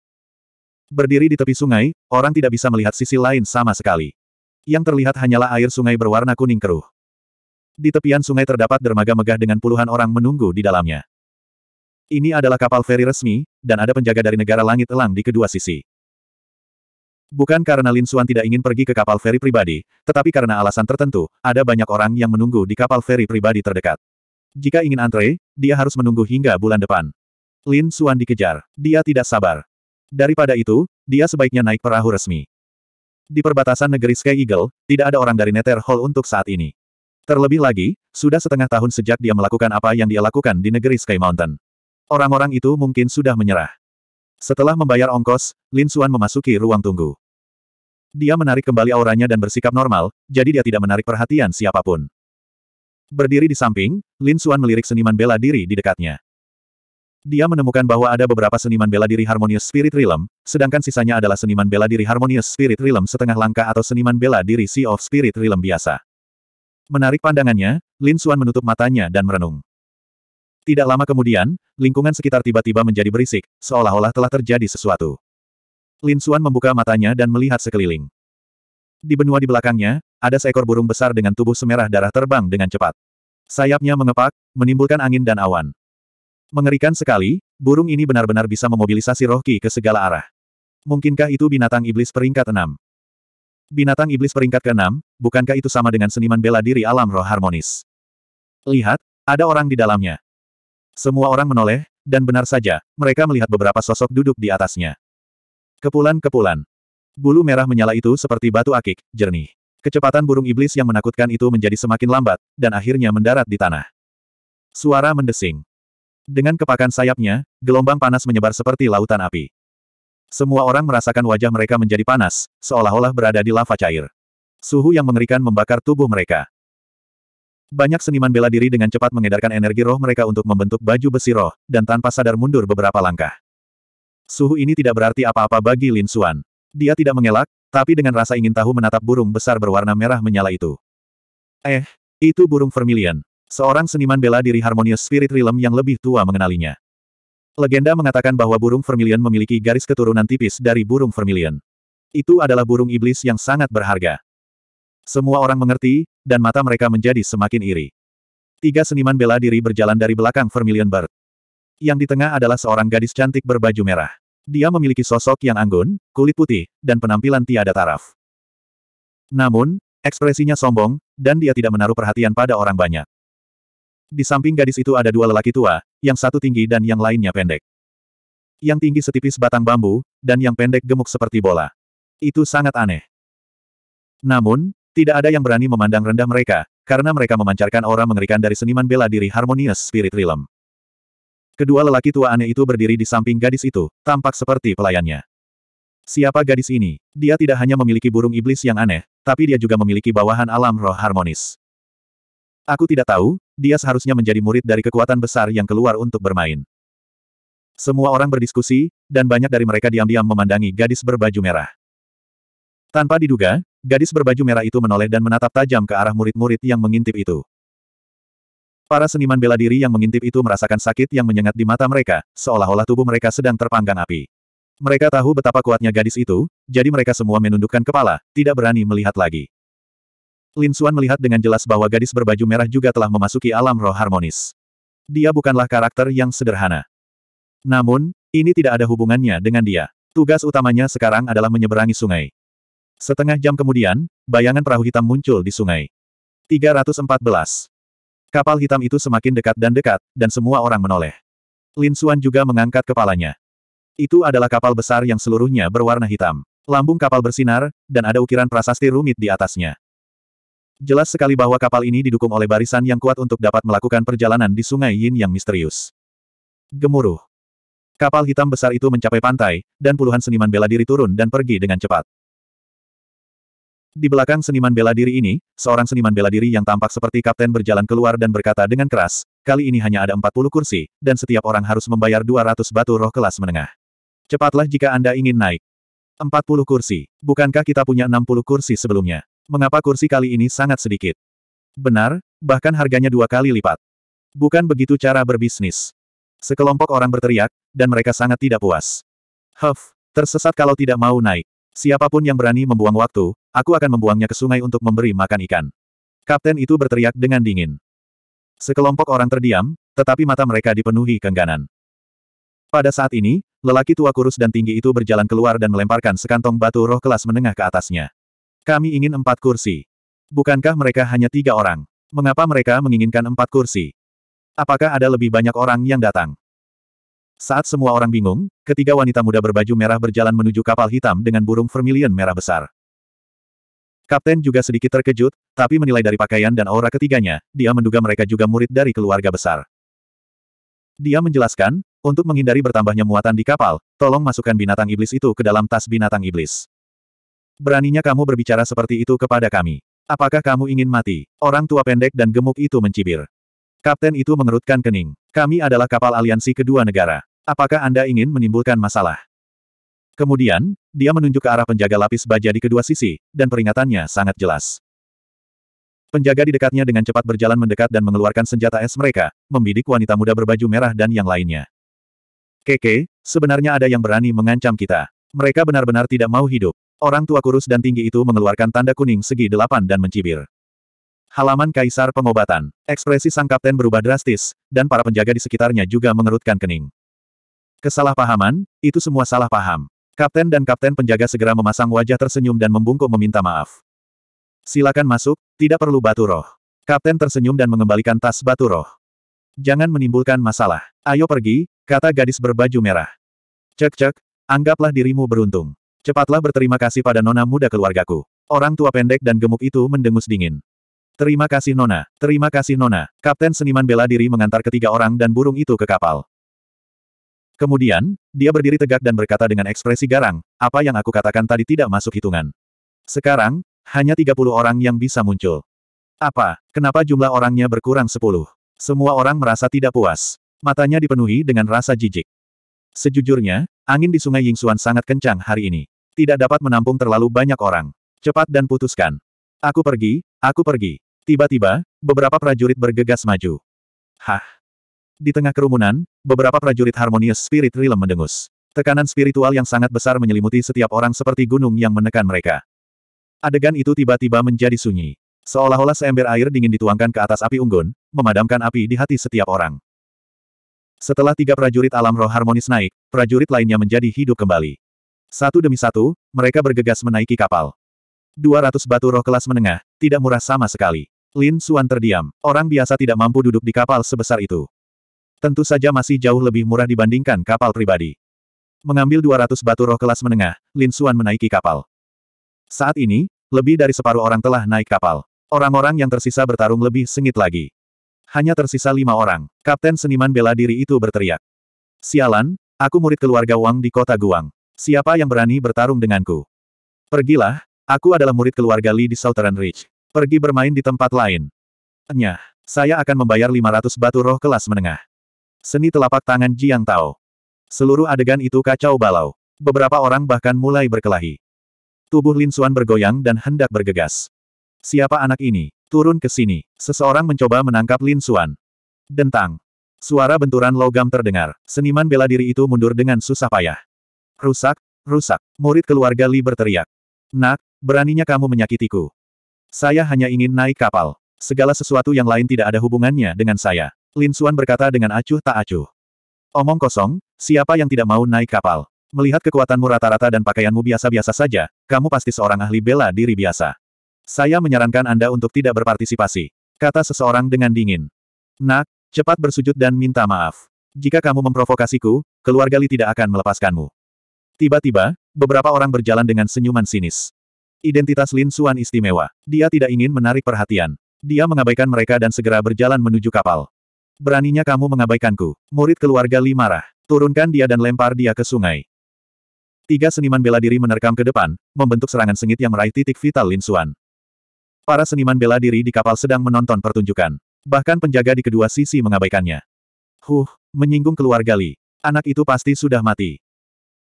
Berdiri di tepi sungai, orang tidak bisa melihat sisi lain sama sekali. Yang terlihat hanyalah air sungai berwarna kuning keruh. Di tepian sungai terdapat dermaga megah dengan puluhan orang menunggu di dalamnya. Ini adalah kapal feri resmi, dan ada penjaga dari negara langit elang di kedua sisi. Bukan karena Lin Suan tidak ingin pergi ke kapal feri pribadi, tetapi karena alasan tertentu, ada banyak orang yang menunggu di kapal feri pribadi terdekat. Jika ingin antre, dia harus menunggu hingga bulan depan. Lin Suan dikejar. Dia tidak sabar. Daripada itu, dia sebaiknya naik perahu resmi. Di perbatasan negeri Sky Eagle, tidak ada orang dari Nether Hall untuk saat ini. Terlebih lagi, sudah setengah tahun sejak dia melakukan apa yang dia lakukan di negeri Sky Mountain. Orang-orang itu mungkin sudah menyerah. Setelah membayar ongkos, Lin Suan memasuki ruang tunggu. Dia menarik kembali auranya dan bersikap normal, jadi dia tidak menarik perhatian siapapun. Berdiri di samping, Lin Suan melirik seniman bela diri di dekatnya. Dia menemukan bahwa ada beberapa seniman bela diri Harmonious Spirit Realm, sedangkan sisanya adalah seniman bela diri Harmonious Spirit Realm setengah langkah atau seniman bela diri Sea of Spirit Realm biasa. Menarik pandangannya, Lin Suan menutup matanya dan merenung. Tidak lama kemudian, lingkungan sekitar tiba-tiba menjadi berisik, seolah-olah telah terjadi sesuatu. Lin Xuan membuka matanya dan melihat sekeliling. Di benua di belakangnya, ada seekor burung besar dengan tubuh semerah darah terbang dengan cepat. Sayapnya mengepak, menimbulkan angin dan awan. Mengerikan sekali, burung ini benar-benar bisa memobilisasi roh ki ke segala arah. Mungkinkah itu binatang iblis peringkat enam? Binatang iblis peringkat keenam, bukankah itu sama dengan seniman bela diri alam roh harmonis? Lihat, ada orang di dalamnya. Semua orang menoleh, dan benar saja, mereka melihat beberapa sosok duduk di atasnya. Kepulan-kepulan. Bulu merah menyala itu seperti batu akik, jernih. Kecepatan burung iblis yang menakutkan itu menjadi semakin lambat, dan akhirnya mendarat di tanah. Suara mendesing. Dengan kepakan sayapnya, gelombang panas menyebar seperti lautan api. Semua orang merasakan wajah mereka menjadi panas, seolah-olah berada di lava cair. Suhu yang mengerikan membakar tubuh mereka. Banyak seniman bela diri dengan cepat mengedarkan energi roh mereka untuk membentuk baju besi roh, dan tanpa sadar mundur beberapa langkah. Suhu ini tidak berarti apa-apa bagi Lin Xuan. Dia tidak mengelak, tapi dengan rasa ingin tahu menatap burung besar berwarna merah menyala itu. Eh, itu burung vermilion. Seorang seniman bela diri Harmonious Spirit Realm yang lebih tua mengenalinya. Legenda mengatakan bahwa burung vermilion memiliki garis keturunan tipis dari burung vermilion. Itu adalah burung iblis yang sangat berharga. Semua orang mengerti, dan mata mereka menjadi semakin iri. Tiga seniman bela diri berjalan dari belakang Vermilion Bird. Yang di tengah adalah seorang gadis cantik berbaju merah. Dia memiliki sosok yang anggun, kulit putih, dan penampilan tiada taraf. Namun, ekspresinya sombong, dan dia tidak menaruh perhatian pada orang banyak. Di samping gadis itu ada dua lelaki tua, yang satu tinggi dan yang lainnya pendek. Yang tinggi setipis batang bambu, dan yang pendek gemuk seperti bola. Itu sangat aneh. Namun, tidak ada yang berani memandang rendah mereka, karena mereka memancarkan aura mengerikan dari seniman bela diri Harmonious Spirit Realm. Kedua lelaki tua aneh itu berdiri di samping gadis itu, tampak seperti pelayannya. Siapa gadis ini? Dia tidak hanya memiliki burung iblis yang aneh, tapi dia juga memiliki bawahan alam roh harmonis. Aku tidak tahu, dia seharusnya menjadi murid dari kekuatan besar yang keluar untuk bermain. Semua orang berdiskusi, dan banyak dari mereka diam-diam memandangi gadis berbaju merah. Tanpa diduga, Gadis berbaju merah itu menoleh dan menatap tajam ke arah murid-murid yang mengintip itu. Para seniman bela diri yang mengintip itu merasakan sakit yang menyengat di mata mereka, seolah-olah tubuh mereka sedang terpanggang api. Mereka tahu betapa kuatnya gadis itu, jadi mereka semua menundukkan kepala, tidak berani melihat lagi. Lin Xuan melihat dengan jelas bahwa gadis berbaju merah juga telah memasuki alam roh harmonis. Dia bukanlah karakter yang sederhana. Namun, ini tidak ada hubungannya dengan dia. Tugas utamanya sekarang adalah menyeberangi sungai. Setengah jam kemudian, bayangan perahu hitam muncul di sungai. 314. Kapal hitam itu semakin dekat dan dekat, dan semua orang menoleh. Lin Xuan juga mengangkat kepalanya. Itu adalah kapal besar yang seluruhnya berwarna hitam. Lambung kapal bersinar, dan ada ukiran prasasti rumit di atasnya. Jelas sekali bahwa kapal ini didukung oleh barisan yang kuat untuk dapat melakukan perjalanan di sungai Yin yang misterius. Gemuruh. Kapal hitam besar itu mencapai pantai, dan puluhan seniman bela diri turun dan pergi dengan cepat. Di belakang seniman bela diri ini, seorang seniman bela diri yang tampak seperti kapten berjalan keluar dan berkata dengan keras, kali ini hanya ada 40 kursi, dan setiap orang harus membayar 200 batu roh kelas menengah. Cepatlah jika Anda ingin naik. 40 kursi. Bukankah kita punya 60 kursi sebelumnya? Mengapa kursi kali ini sangat sedikit? Benar, bahkan harganya dua kali lipat. Bukan begitu cara berbisnis. Sekelompok orang berteriak, dan mereka sangat tidak puas. Huff, tersesat kalau tidak mau naik. Siapapun yang berani membuang waktu, Aku akan membuangnya ke sungai untuk memberi makan ikan. Kapten itu berteriak dengan dingin. Sekelompok orang terdiam, tetapi mata mereka dipenuhi kengganan. Pada saat ini, lelaki tua kurus dan tinggi itu berjalan keluar dan melemparkan sekantong batu roh kelas menengah ke atasnya. Kami ingin empat kursi. Bukankah mereka hanya tiga orang? Mengapa mereka menginginkan empat kursi? Apakah ada lebih banyak orang yang datang? Saat semua orang bingung, ketiga wanita muda berbaju merah berjalan menuju kapal hitam dengan burung vermilion merah besar. Kapten juga sedikit terkejut, tapi menilai dari pakaian dan aura ketiganya, dia menduga mereka juga murid dari keluarga besar. Dia menjelaskan, untuk menghindari bertambahnya muatan di kapal, tolong masukkan binatang iblis itu ke dalam tas binatang iblis. Beraninya kamu berbicara seperti itu kepada kami. Apakah kamu ingin mati? Orang tua pendek dan gemuk itu mencibir. Kapten itu mengerutkan kening. Kami adalah kapal aliansi kedua negara. Apakah Anda ingin menimbulkan masalah? Kemudian, dia menunjuk ke arah penjaga lapis baja di kedua sisi, dan peringatannya sangat jelas. Penjaga di dekatnya dengan cepat berjalan mendekat dan mengeluarkan senjata es mereka, membidik wanita muda berbaju merah dan yang lainnya. Keke, sebenarnya ada yang berani mengancam kita. Mereka benar-benar tidak mau hidup. Orang tua kurus dan tinggi itu mengeluarkan tanda kuning segi delapan dan mencibir. Halaman Kaisar Pengobatan. Ekspresi sang kapten berubah drastis, dan para penjaga di sekitarnya juga mengerutkan kening. Kesalahpahaman, itu semua salah paham. Kapten dan kapten penjaga segera memasang wajah tersenyum dan membungkuk meminta maaf. Silakan masuk, tidak perlu batu roh. Kapten tersenyum dan mengembalikan tas batu roh. Jangan menimbulkan masalah. Ayo pergi, kata gadis berbaju merah. Cek-cek, anggaplah dirimu beruntung. Cepatlah berterima kasih pada nona muda keluargaku. Orang tua pendek dan gemuk itu mendengus dingin. Terima kasih Nona, terima kasih Nona. Kapten seniman bela diri mengantar ketiga orang dan burung itu ke kapal. Kemudian, dia berdiri tegak dan berkata dengan ekspresi garang, apa yang aku katakan tadi tidak masuk hitungan. Sekarang, hanya 30 orang yang bisa muncul. Apa, kenapa jumlah orangnya berkurang 10? Semua orang merasa tidak puas. Matanya dipenuhi dengan rasa jijik. Sejujurnya, angin di sungai Yingxuan sangat kencang hari ini. Tidak dapat menampung terlalu banyak orang. Cepat dan putuskan. Aku pergi, aku pergi. Tiba-tiba, beberapa prajurit bergegas maju. Hah? Di tengah kerumunan, beberapa prajurit Harmonious Spirit Realm mendengus. Tekanan spiritual yang sangat besar menyelimuti setiap orang seperti gunung yang menekan mereka. Adegan itu tiba-tiba menjadi sunyi. Seolah-olah seember air dingin dituangkan ke atas api unggun, memadamkan api di hati setiap orang. Setelah tiga prajurit alam roh harmonis naik, prajurit lainnya menjadi hidup kembali. Satu demi satu, mereka bergegas menaiki kapal. 200 batu roh kelas menengah, tidak murah sama sekali. Lin Suan terdiam. Orang biasa tidak mampu duduk di kapal sebesar itu. Tentu saja masih jauh lebih murah dibandingkan kapal pribadi. Mengambil 200 batu roh kelas menengah, Lin Xuan menaiki kapal. Saat ini, lebih dari separuh orang telah naik kapal. Orang-orang yang tersisa bertarung lebih sengit lagi. Hanya tersisa lima orang. Kapten seniman bela diri itu berteriak. Sialan, aku murid keluarga Wang di kota Guang. Siapa yang berani bertarung denganku? Pergilah, aku adalah murid keluarga Li di Southern Ridge. Pergi bermain di tempat lain. Nyah, saya akan membayar 500 batu roh kelas menengah. Seni telapak tangan Jiang Tao. Seluruh adegan itu kacau balau. Beberapa orang bahkan mulai berkelahi. Tubuh Lin Xuan bergoyang dan hendak bergegas. Siapa anak ini? Turun ke sini. Seseorang mencoba menangkap Lin Xuan. Dentang. Suara benturan logam terdengar. Seniman bela diri itu mundur dengan susah payah. Rusak, rusak. Murid keluarga Li berteriak. Nak, beraninya kamu menyakitiku. Saya hanya ingin naik kapal. Segala sesuatu yang lain tidak ada hubungannya dengan saya. Lin Suan berkata dengan acuh tak acuh. Omong kosong, siapa yang tidak mau naik kapal? Melihat kekuatanmu rata-rata dan pakaianmu biasa-biasa saja, kamu pasti seorang ahli bela diri biasa. Saya menyarankan Anda untuk tidak berpartisipasi. Kata seseorang dengan dingin. Nak, cepat bersujud dan minta maaf. Jika kamu memprovokasiku, keluarga Li tidak akan melepaskanmu. Tiba-tiba, beberapa orang berjalan dengan senyuman sinis. Identitas Lin Suan istimewa. Dia tidak ingin menarik perhatian. Dia mengabaikan mereka dan segera berjalan menuju kapal. Beraninya kamu mengabaikanku. Murid keluarga Li marah. Turunkan dia dan lempar dia ke sungai. Tiga seniman bela diri menerkam ke depan, membentuk serangan sengit yang meraih titik vital Lin Xuan. Para seniman bela diri di kapal sedang menonton pertunjukan. Bahkan penjaga di kedua sisi mengabaikannya. Huh, menyinggung keluarga Li. Anak itu pasti sudah mati.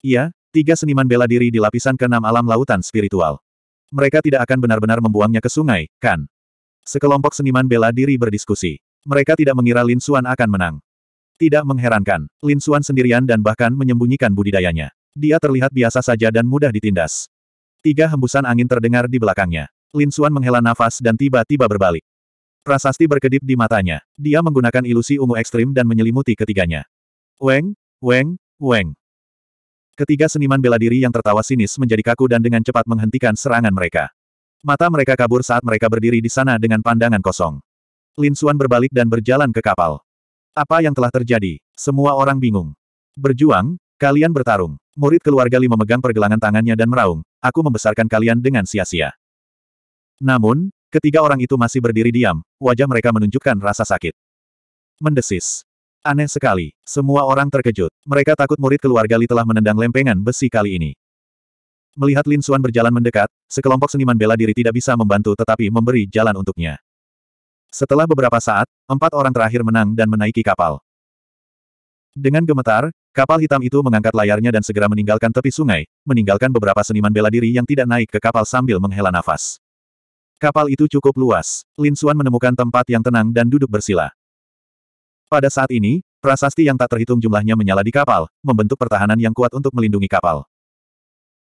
Iya, tiga seniman bela diri di lapisan keenam alam lautan spiritual. Mereka tidak akan benar-benar membuangnya ke sungai, kan? Sekelompok seniman bela diri berdiskusi. Mereka tidak mengira Lin Xuan akan menang. Tidak mengherankan, Lin Xuan sendirian dan bahkan menyembunyikan budidayanya. Dia terlihat biasa saja dan mudah ditindas. Tiga hembusan angin terdengar di belakangnya. Lin Xuan menghela nafas dan tiba-tiba berbalik. Prasasti berkedip di matanya. Dia menggunakan ilusi ungu ekstrim dan menyelimuti ketiganya. Weng, Weng, Weng. Ketiga seniman bela diri yang tertawa sinis menjadi kaku dan dengan cepat menghentikan serangan mereka. Mata mereka kabur saat mereka berdiri di sana dengan pandangan kosong. Lin Suan berbalik dan berjalan ke kapal. Apa yang telah terjadi? Semua orang bingung. Berjuang, kalian bertarung. Murid keluarga Li memegang pergelangan tangannya dan meraung, aku membesarkan kalian dengan sia-sia. Namun, ketiga orang itu masih berdiri diam, wajah mereka menunjukkan rasa sakit. Mendesis. Aneh sekali, semua orang terkejut. Mereka takut murid keluarga Li telah menendang lempengan besi kali ini. Melihat Lin Suan berjalan mendekat, sekelompok seniman bela diri tidak bisa membantu tetapi memberi jalan untuknya. Setelah beberapa saat, empat orang terakhir menang dan menaiki kapal. Dengan gemetar, kapal hitam itu mengangkat layarnya dan segera meninggalkan tepi sungai, meninggalkan beberapa seniman bela diri yang tidak naik ke kapal sambil menghela nafas. Kapal itu cukup luas. Lin Xuan menemukan tempat yang tenang dan duduk bersila. Pada saat ini, prasasti yang tak terhitung jumlahnya menyala di kapal, membentuk pertahanan yang kuat untuk melindungi kapal.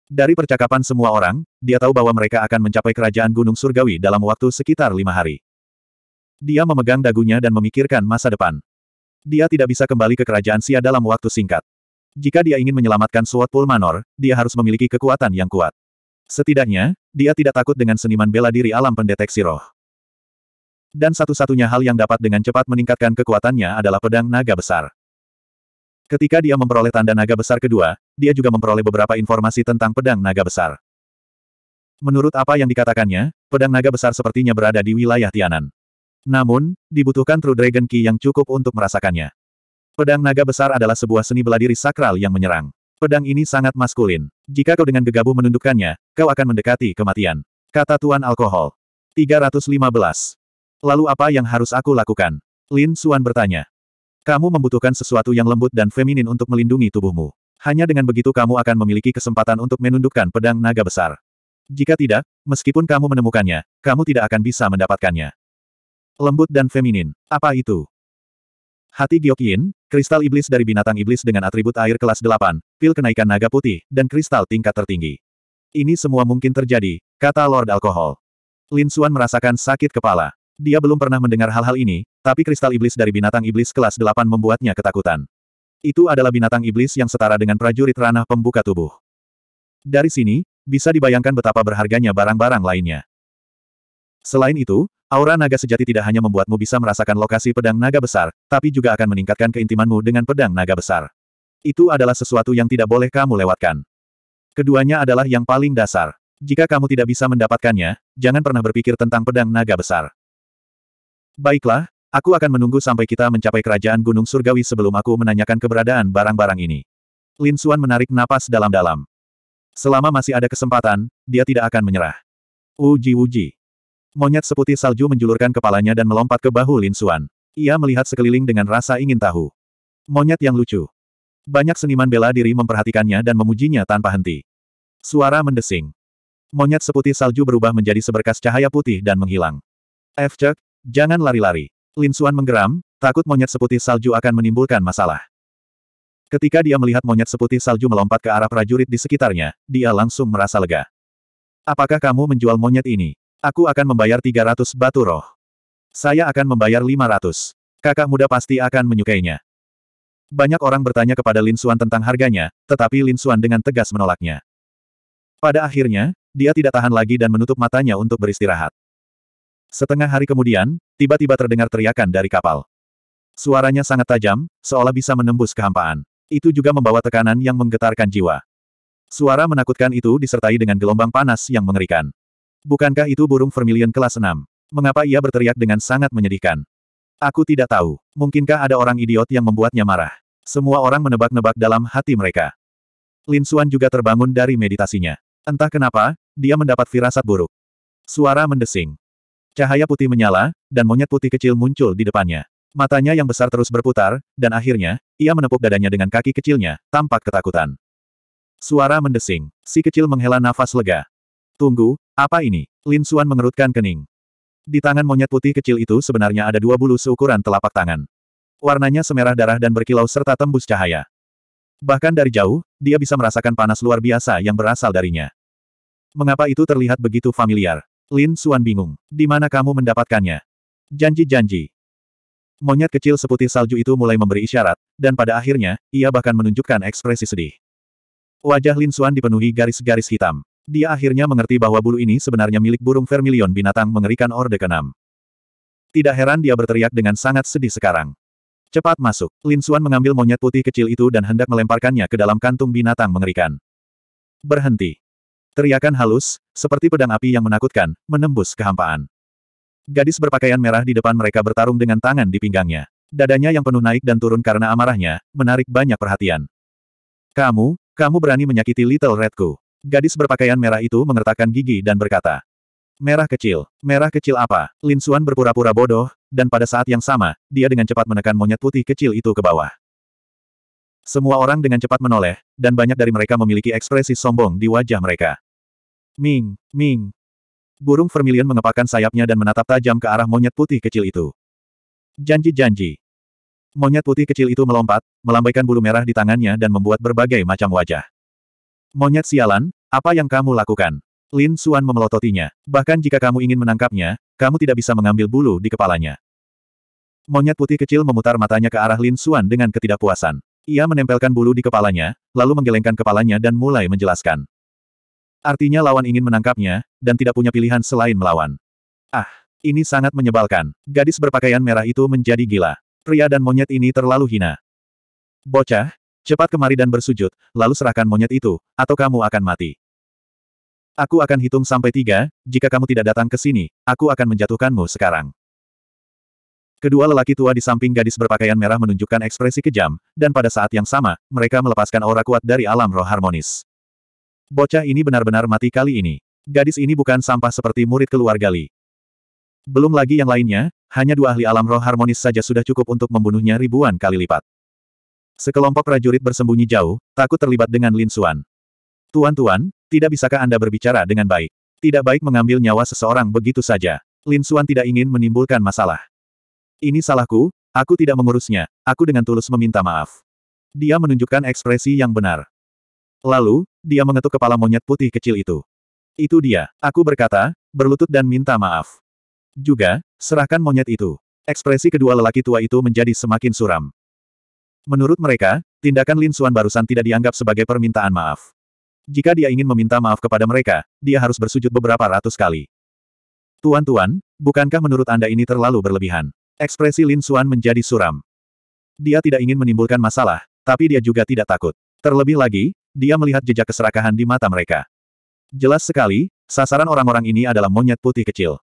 Dari percakapan semua orang, dia tahu bahwa mereka akan mencapai kerajaan Gunung Surgawi dalam waktu sekitar lima hari. Dia memegang dagunya dan memikirkan masa depan. Dia tidak bisa kembali ke kerajaan Sia dalam waktu singkat. Jika dia ingin menyelamatkan Sword Pool Manor, dia harus memiliki kekuatan yang kuat. Setidaknya, dia tidak takut dengan seniman bela diri alam pendeteksi roh. Dan satu-satunya hal yang dapat dengan cepat meningkatkan kekuatannya adalah pedang naga besar. Ketika dia memperoleh tanda naga besar kedua, dia juga memperoleh beberapa informasi tentang pedang naga besar. Menurut apa yang dikatakannya, pedang naga besar sepertinya berada di wilayah Tianan. Namun, dibutuhkan True Dragon Key yang cukup untuk merasakannya. Pedang naga besar adalah sebuah seni bela diri sakral yang menyerang. Pedang ini sangat maskulin. Jika kau dengan gegabah menundukkannya, kau akan mendekati kematian. Kata Tuan Alkohol. 315. Lalu apa yang harus aku lakukan? Lin Suan bertanya. Kamu membutuhkan sesuatu yang lembut dan feminin untuk melindungi tubuhmu. Hanya dengan begitu kamu akan memiliki kesempatan untuk menundukkan pedang naga besar. Jika tidak, meskipun kamu menemukannya, kamu tidak akan bisa mendapatkannya. Lembut dan feminin. Apa itu? Hati Gyokyin, kristal iblis dari binatang iblis dengan atribut air kelas 8, pil kenaikan naga putih, dan kristal tingkat tertinggi. Ini semua mungkin terjadi, kata Lord Alkohol. Lin Xuan merasakan sakit kepala. Dia belum pernah mendengar hal-hal ini, tapi kristal iblis dari binatang iblis kelas 8 membuatnya ketakutan. Itu adalah binatang iblis yang setara dengan prajurit ranah pembuka tubuh. Dari sini, bisa dibayangkan betapa berharganya barang-barang lainnya. Selain itu, Aura naga sejati tidak hanya membuatmu bisa merasakan lokasi pedang naga besar, tapi juga akan meningkatkan keintimanmu dengan pedang naga besar. Itu adalah sesuatu yang tidak boleh kamu lewatkan. Keduanya adalah yang paling dasar. Jika kamu tidak bisa mendapatkannya, jangan pernah berpikir tentang pedang naga besar. Baiklah, aku akan menunggu sampai kita mencapai kerajaan Gunung Surgawi sebelum aku menanyakan keberadaan barang-barang ini. Lin Xuan menarik napas dalam-dalam. Selama masih ada kesempatan, dia tidak akan menyerah. Uji-uji. Monyet seputih salju menjulurkan kepalanya dan melompat ke bahu Lin Xuan. Ia melihat sekeliling dengan rasa ingin tahu. Monyet yang lucu. Banyak seniman bela diri memperhatikannya dan memujinya tanpa henti. Suara mendesing. Monyet seputih salju berubah menjadi seberkas cahaya putih dan menghilang. Cek, jangan lari-lari. Lin Xuan menggeram, takut monyet seputih salju akan menimbulkan masalah. Ketika dia melihat monyet seputih salju melompat ke arah prajurit di sekitarnya, dia langsung merasa lega. Apakah kamu menjual monyet ini? Aku akan membayar 300 batu roh. Saya akan membayar 500. Kakak muda pasti akan menyukainya. Banyak orang bertanya kepada Lin Xuan tentang harganya, tetapi Lin Xuan dengan tegas menolaknya. Pada akhirnya, dia tidak tahan lagi dan menutup matanya untuk beristirahat. Setengah hari kemudian, tiba-tiba terdengar teriakan dari kapal. Suaranya sangat tajam, seolah bisa menembus kehampaan. Itu juga membawa tekanan yang menggetarkan jiwa. Suara menakutkan itu disertai dengan gelombang panas yang mengerikan. Bukankah itu burung vermilion kelas 6? Mengapa ia berteriak dengan sangat menyedihkan? Aku tidak tahu. Mungkinkah ada orang idiot yang membuatnya marah? Semua orang menebak-nebak dalam hati mereka. Lin Xuan juga terbangun dari meditasinya. Entah kenapa, dia mendapat firasat buruk. Suara mendesing. Cahaya putih menyala, dan monyet putih kecil muncul di depannya. Matanya yang besar terus berputar, dan akhirnya, ia menepuk dadanya dengan kaki kecilnya, tampak ketakutan. Suara mendesing. Si kecil menghela nafas lega. Tunggu, apa ini? Lin Suan mengerutkan kening. Di tangan monyet putih kecil itu sebenarnya ada dua bulu seukuran telapak tangan. Warnanya semerah darah dan berkilau serta tembus cahaya. Bahkan dari jauh, dia bisa merasakan panas luar biasa yang berasal darinya. Mengapa itu terlihat begitu familiar? Lin Suan bingung. Di mana kamu mendapatkannya? Janji-janji. Monyet kecil seputih salju itu mulai memberi isyarat, dan pada akhirnya, ia bahkan menunjukkan ekspresi sedih. Wajah Lin Suan dipenuhi garis-garis hitam. Dia akhirnya mengerti bahwa bulu ini sebenarnya milik burung vermilion binatang mengerikan Orde ke-6. Tidak heran dia berteriak dengan sangat sedih sekarang. Cepat masuk, Lin Suan mengambil monyet putih kecil itu dan hendak melemparkannya ke dalam kantung binatang mengerikan. Berhenti. Teriakan halus, seperti pedang api yang menakutkan, menembus kehampaan. Gadis berpakaian merah di depan mereka bertarung dengan tangan di pinggangnya. Dadanya yang penuh naik dan turun karena amarahnya, menarik banyak perhatian. Kamu, kamu berani menyakiti Little Redku. Gadis berpakaian merah itu mengertakkan gigi dan berkata, Merah kecil. Merah kecil apa? Lin Xuan berpura-pura bodoh, dan pada saat yang sama, dia dengan cepat menekan monyet putih kecil itu ke bawah. Semua orang dengan cepat menoleh, dan banyak dari mereka memiliki ekspresi sombong di wajah mereka. Ming, Ming. Burung vermilion mengepakkan sayapnya dan menatap tajam ke arah monyet putih kecil itu. Janji-janji. Monyet putih kecil itu melompat, melambaikan bulu merah di tangannya dan membuat berbagai macam wajah. Monyet sialan, apa yang kamu lakukan? Lin Suan memelototinya. Bahkan jika kamu ingin menangkapnya, kamu tidak bisa mengambil bulu di kepalanya. Monyet putih kecil memutar matanya ke arah Lin Suan dengan ketidakpuasan. Ia menempelkan bulu di kepalanya, lalu menggelengkan kepalanya dan mulai menjelaskan. Artinya lawan ingin menangkapnya, dan tidak punya pilihan selain melawan. Ah, ini sangat menyebalkan. Gadis berpakaian merah itu menjadi gila. Pria dan monyet ini terlalu hina. Bocah, Cepat kemari dan bersujud, lalu serahkan monyet itu, atau kamu akan mati. Aku akan hitung sampai tiga, jika kamu tidak datang ke sini, aku akan menjatuhkanmu sekarang. Kedua lelaki tua di samping gadis berpakaian merah menunjukkan ekspresi kejam, dan pada saat yang sama, mereka melepaskan aura kuat dari alam roh harmonis. Bocah ini benar-benar mati kali ini. Gadis ini bukan sampah seperti murid keluarga Li. Belum lagi yang lainnya, hanya dua ahli alam roh harmonis saja sudah cukup untuk membunuhnya ribuan kali lipat. Sekelompok prajurit bersembunyi jauh, takut terlibat dengan Lin Suan Tuan-tuan, tidak bisakah Anda berbicara dengan baik? Tidak baik mengambil nyawa seseorang begitu saja. Lin Suan tidak ingin menimbulkan masalah. Ini salahku, aku tidak mengurusnya, aku dengan tulus meminta maaf. Dia menunjukkan ekspresi yang benar. Lalu, dia mengetuk kepala monyet putih kecil itu. Itu dia, aku berkata, berlutut dan minta maaf. Juga, serahkan monyet itu. Ekspresi kedua lelaki tua itu menjadi semakin suram. Menurut mereka, tindakan Lin Suan barusan tidak dianggap sebagai permintaan maaf. Jika dia ingin meminta maaf kepada mereka, dia harus bersujud beberapa ratus kali. Tuan-tuan, bukankah menurut Anda ini terlalu berlebihan? Ekspresi Lin Suan menjadi suram. Dia tidak ingin menimbulkan masalah, tapi dia juga tidak takut. Terlebih lagi, dia melihat jejak keserakahan di mata mereka. Jelas sekali, sasaran orang-orang ini adalah monyet putih kecil.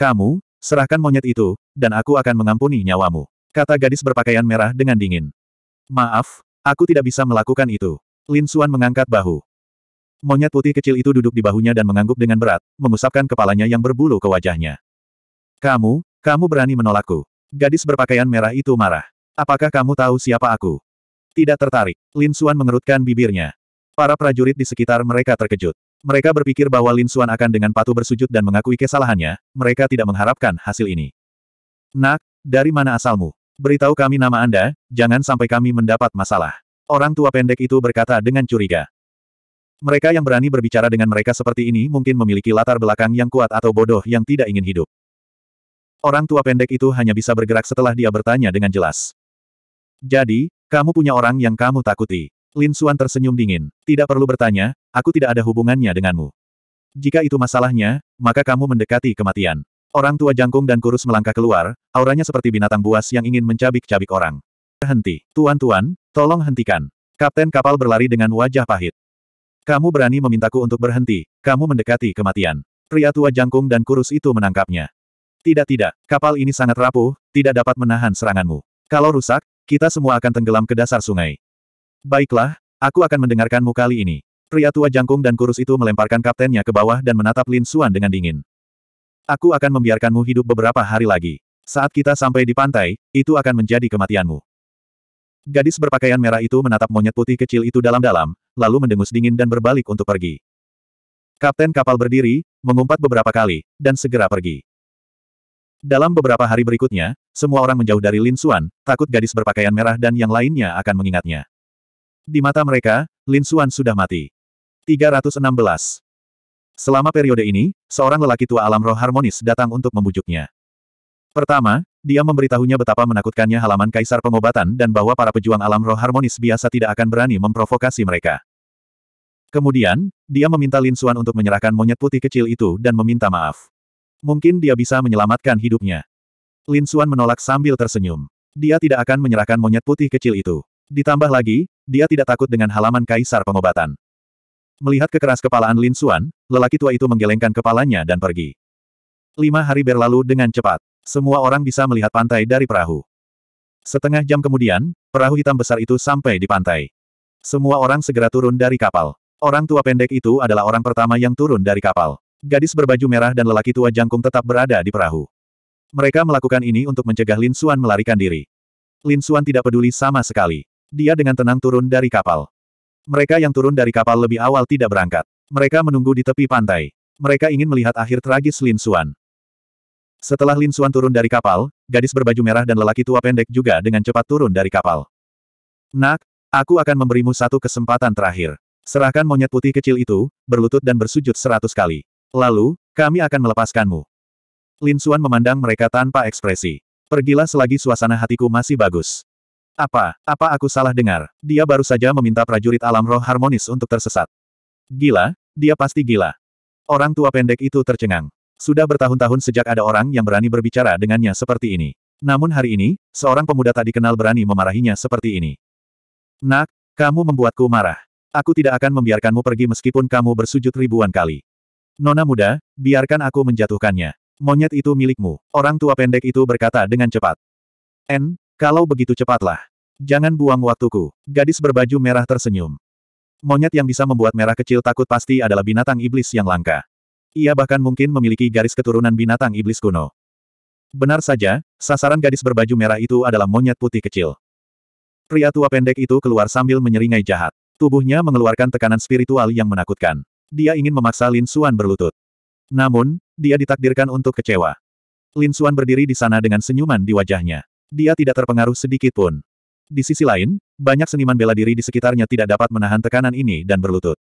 Kamu, serahkan monyet itu, dan aku akan mengampuni nyawamu. Kata gadis berpakaian merah dengan dingin. Maaf, aku tidak bisa melakukan itu. Lin Suan mengangkat bahu. Monyet putih kecil itu duduk di bahunya dan mengangguk dengan berat, mengusapkan kepalanya yang berbulu ke wajahnya. Kamu, kamu berani menolakku. Gadis berpakaian merah itu marah. Apakah kamu tahu siapa aku? Tidak tertarik. Lin Suan mengerutkan bibirnya. Para prajurit di sekitar mereka terkejut. Mereka berpikir bahwa Lin Suan akan dengan patuh bersujud dan mengakui kesalahannya, mereka tidak mengharapkan hasil ini. Nak, dari mana asalmu? Beritahu kami nama Anda, jangan sampai kami mendapat masalah. Orang tua pendek itu berkata dengan curiga. Mereka yang berani berbicara dengan mereka seperti ini mungkin memiliki latar belakang yang kuat atau bodoh yang tidak ingin hidup. Orang tua pendek itu hanya bisa bergerak setelah dia bertanya dengan jelas. Jadi, kamu punya orang yang kamu takuti. Lin Xuan tersenyum dingin. Tidak perlu bertanya, aku tidak ada hubungannya denganmu. Jika itu masalahnya, maka kamu mendekati kematian. Orang tua jangkung dan kurus melangkah keluar, auranya seperti binatang buas yang ingin mencabik-cabik orang. Berhenti, tuan-tuan, tolong hentikan. Kapten kapal berlari dengan wajah pahit. Kamu berani memintaku untuk berhenti, kamu mendekati kematian. Pria tua jangkung dan kurus itu menangkapnya. Tidak tidak, kapal ini sangat rapuh, tidak dapat menahan seranganmu. Kalau rusak, kita semua akan tenggelam ke dasar sungai. Baiklah, aku akan mendengarkanmu kali ini. Pria tua jangkung dan kurus itu melemparkan kaptennya ke bawah dan menatap Lin Suan dengan dingin. Aku akan membiarkanmu hidup beberapa hari lagi. Saat kita sampai di pantai, itu akan menjadi kematianmu. Gadis berpakaian merah itu menatap monyet putih kecil itu dalam-dalam, lalu mendengus dingin dan berbalik untuk pergi. Kapten kapal berdiri, mengumpat beberapa kali, dan segera pergi. Dalam beberapa hari berikutnya, semua orang menjauh dari Lin Xuan, takut gadis berpakaian merah dan yang lainnya akan mengingatnya. Di mata mereka, Lin Xuan sudah mati. 316. Selama periode ini, seorang lelaki tua alam roh harmonis datang untuk membujuknya. Pertama, dia memberitahunya betapa menakutkannya halaman kaisar pengobatan dan bahwa para pejuang alam roh harmonis biasa tidak akan berani memprovokasi mereka. Kemudian, dia meminta Lin Suan untuk menyerahkan monyet putih kecil itu dan meminta maaf. Mungkin dia bisa menyelamatkan hidupnya. Lin Suan menolak sambil tersenyum. Dia tidak akan menyerahkan monyet putih kecil itu. Ditambah lagi, dia tidak takut dengan halaman kaisar pengobatan. Melihat kekeras kepalaan Lin Xuan, lelaki tua itu menggelengkan kepalanya dan pergi. Lima hari berlalu dengan cepat. Semua orang bisa melihat pantai dari perahu. Setengah jam kemudian, perahu hitam besar itu sampai di pantai. Semua orang segera turun dari kapal. Orang tua pendek itu adalah orang pertama yang turun dari kapal. Gadis berbaju merah dan lelaki tua jangkung tetap berada di perahu. Mereka melakukan ini untuk mencegah Lin Xuan melarikan diri. Lin Xuan tidak peduli sama sekali. Dia dengan tenang turun dari kapal. Mereka yang turun dari kapal lebih awal tidak berangkat. Mereka menunggu di tepi pantai. Mereka ingin melihat akhir tragis Lin Xuan. Setelah Lin Xuan turun dari kapal, gadis berbaju merah dan lelaki tua pendek juga dengan cepat turun dari kapal. Nak, aku akan memberimu satu kesempatan terakhir. Serahkan monyet putih kecil itu, berlutut dan bersujud seratus kali. Lalu, kami akan melepaskanmu. Lin Xuan memandang mereka tanpa ekspresi. Pergilah selagi suasana hatiku masih bagus. Apa, apa aku salah dengar? Dia baru saja meminta prajurit alam roh harmonis untuk tersesat. Gila, dia pasti gila. Orang tua pendek itu tercengang. Sudah bertahun-tahun sejak ada orang yang berani berbicara dengannya seperti ini. Namun hari ini, seorang pemuda tak dikenal berani memarahinya seperti ini. Nak, kamu membuatku marah. Aku tidak akan membiarkanmu pergi meskipun kamu bersujud ribuan kali. Nona muda, biarkan aku menjatuhkannya. Monyet itu milikmu, orang tua pendek itu berkata dengan cepat. N, kalau begitu cepatlah. Jangan buang waktuku. Gadis berbaju merah tersenyum. Monyet yang bisa membuat merah kecil takut pasti adalah binatang iblis yang langka. Ia bahkan mungkin memiliki garis keturunan binatang iblis kuno. Benar saja, sasaran gadis berbaju merah itu adalah monyet putih kecil. Pria tua pendek itu keluar sambil menyeringai jahat. Tubuhnya mengeluarkan tekanan spiritual yang menakutkan. Dia ingin memaksa Lin Suan berlutut. Namun, dia ditakdirkan untuk kecewa. Lin Suan berdiri di sana dengan senyuman di wajahnya. Dia tidak terpengaruh sedikit pun. Di sisi lain, banyak seniman bela diri di sekitarnya tidak dapat menahan tekanan ini dan berlutut.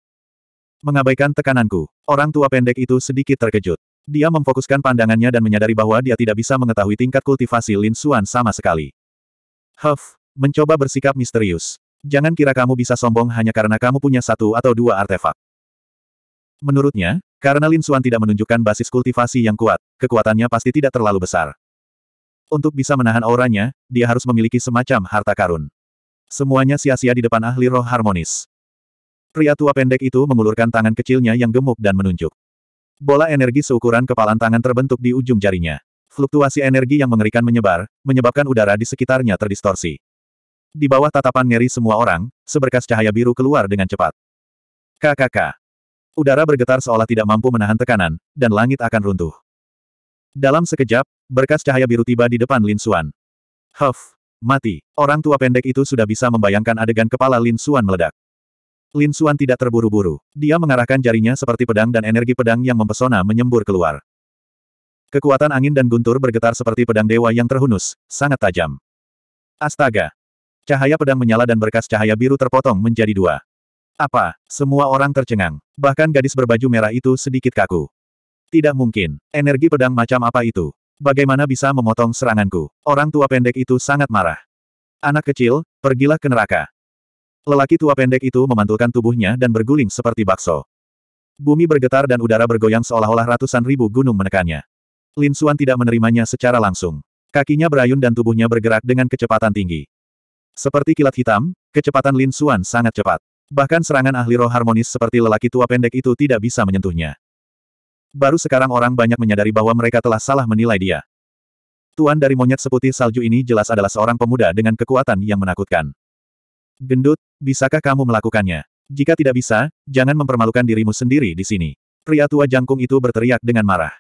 Mengabaikan tekananku, orang tua pendek itu sedikit terkejut. Dia memfokuskan pandangannya dan menyadari bahwa dia tidak bisa mengetahui tingkat kultivasi Lin Xuan sama sekali. Huff, mencoba bersikap misterius. Jangan kira kamu bisa sombong hanya karena kamu punya satu atau dua artefak. Menurutnya, karena Lin Xuan tidak menunjukkan basis kultivasi yang kuat, kekuatannya pasti tidak terlalu besar. Untuk bisa menahan auranya, dia harus memiliki semacam harta karun. Semuanya sia-sia di depan ahli roh harmonis. Pria tua pendek itu mengulurkan tangan kecilnya yang gemuk dan menunjuk. Bola energi seukuran kepalan tangan terbentuk di ujung jarinya. Fluktuasi energi yang mengerikan menyebar, menyebabkan udara di sekitarnya terdistorsi. Di bawah tatapan ngeri semua orang, seberkas cahaya biru keluar dengan cepat. KKK. Udara bergetar seolah tidak mampu menahan tekanan, dan langit akan runtuh. Dalam sekejap, berkas cahaya biru tiba di depan Lin Xuan. Huff! Mati! Orang tua pendek itu sudah bisa membayangkan adegan kepala Lin Xuan meledak. Lin Xuan tidak terburu-buru. Dia mengarahkan jarinya seperti pedang dan energi pedang yang mempesona menyembur keluar. Kekuatan angin dan guntur bergetar seperti pedang dewa yang terhunus, sangat tajam. Astaga! Cahaya pedang menyala dan berkas cahaya biru terpotong menjadi dua. Apa? Semua orang tercengang. Bahkan gadis berbaju merah itu sedikit kaku. Tidak mungkin. Energi pedang macam apa itu? Bagaimana bisa memotong seranganku? Orang tua pendek itu sangat marah. Anak kecil, pergilah ke neraka. Lelaki tua pendek itu memantulkan tubuhnya dan berguling seperti bakso. Bumi bergetar dan udara bergoyang seolah-olah ratusan ribu gunung menekannya. Lin Xuan tidak menerimanya secara langsung. Kakinya berayun dan tubuhnya bergerak dengan kecepatan tinggi. Seperti kilat hitam, kecepatan Lin Xuan sangat cepat. Bahkan serangan ahli roh harmonis seperti lelaki tua pendek itu tidak bisa menyentuhnya. Baru sekarang orang banyak menyadari bahwa mereka telah salah menilai dia. Tuan dari monyet seputih salju ini jelas adalah seorang pemuda dengan kekuatan yang menakutkan. Gendut, bisakah kamu melakukannya? Jika tidak bisa, jangan mempermalukan dirimu sendiri di sini. Pria tua jangkung itu berteriak dengan marah.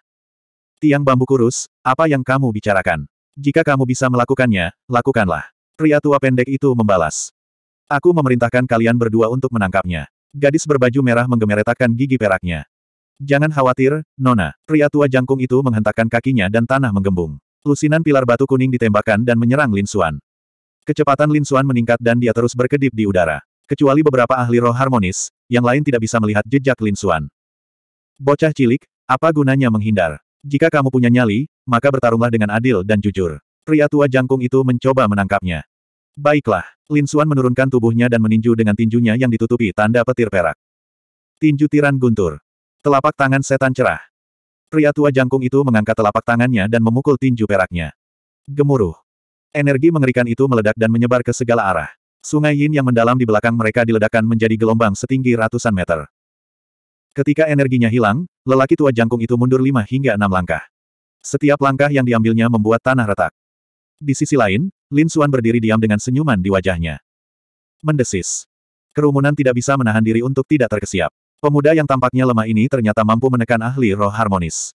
Tiang bambu kurus, apa yang kamu bicarakan? Jika kamu bisa melakukannya, lakukanlah. Pria tua pendek itu membalas. Aku memerintahkan kalian berdua untuk menangkapnya. Gadis berbaju merah menggemeretakkan gigi peraknya. Jangan khawatir, Nona. Pria tua jangkung itu menghentakkan kakinya dan tanah menggembung. Lusinan pilar batu kuning ditembakkan dan menyerang Lin Xuan. Kecepatan Lin Xuan meningkat dan dia terus berkedip di udara. Kecuali beberapa ahli roh harmonis, yang lain tidak bisa melihat jejak Lin Xuan. Bocah cilik, apa gunanya menghindar? Jika kamu punya nyali, maka bertarunglah dengan adil dan jujur. Pria tua jangkung itu mencoba menangkapnya. Baiklah, Lin Xuan menurunkan tubuhnya dan meninju dengan tinjunya yang ditutupi tanda petir perak. Tinju tiran guntur. Telapak tangan setan cerah. Pria tua jangkung itu mengangkat telapak tangannya dan memukul tinju peraknya. Gemuruh. Energi mengerikan itu meledak dan menyebar ke segala arah. Sungai Yin yang mendalam di belakang mereka diledakkan menjadi gelombang setinggi ratusan meter. Ketika energinya hilang, lelaki tua jangkung itu mundur lima hingga enam langkah. Setiap langkah yang diambilnya membuat tanah retak. Di sisi lain, Lin Suan berdiri diam dengan senyuman di wajahnya. Mendesis. Kerumunan tidak bisa menahan diri untuk tidak terkesiap. Pemuda yang tampaknya lemah ini ternyata mampu menekan ahli roh harmonis.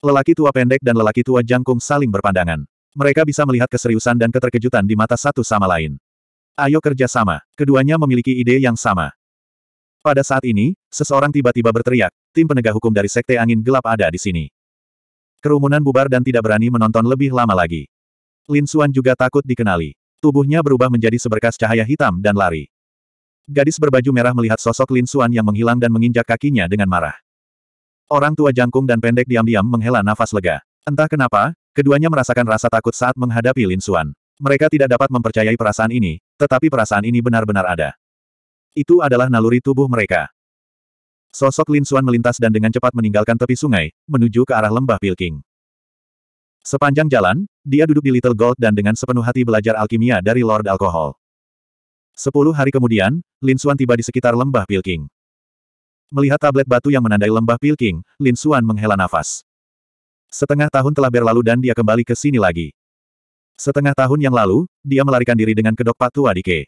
Lelaki tua pendek dan lelaki tua jangkung saling berpandangan. Mereka bisa melihat keseriusan dan keterkejutan di mata satu sama lain. Ayo kerja sama. Keduanya memiliki ide yang sama. Pada saat ini, seseorang tiba-tiba berteriak, tim penegak hukum dari Sekte Angin Gelap ada di sini. Kerumunan bubar dan tidak berani menonton lebih lama lagi. Lin Xuan juga takut dikenali. Tubuhnya berubah menjadi seberkas cahaya hitam dan lari. Gadis berbaju merah melihat sosok Lin Suan yang menghilang dan menginjak kakinya dengan marah. Orang tua jangkung dan pendek diam-diam menghela nafas lega. Entah kenapa, keduanya merasakan rasa takut saat menghadapi Lin Suan. Mereka tidak dapat mempercayai perasaan ini, tetapi perasaan ini benar-benar ada. Itu adalah naluri tubuh mereka. Sosok Lin Suan melintas dan dengan cepat meninggalkan tepi sungai, menuju ke arah lembah Pilking. Sepanjang jalan, dia duduk di Little Gold dan dengan sepenuh hati belajar alkimia dari Lord Alkohol. Sepuluh hari kemudian, Lin Xuan tiba di sekitar lembah Pilking. Melihat tablet batu yang menandai lembah Pilking, Lin Xuan menghela nafas. Setengah tahun telah berlalu dan dia kembali ke sini lagi. Setengah tahun yang lalu, dia melarikan diri dengan kedok Patua Dike.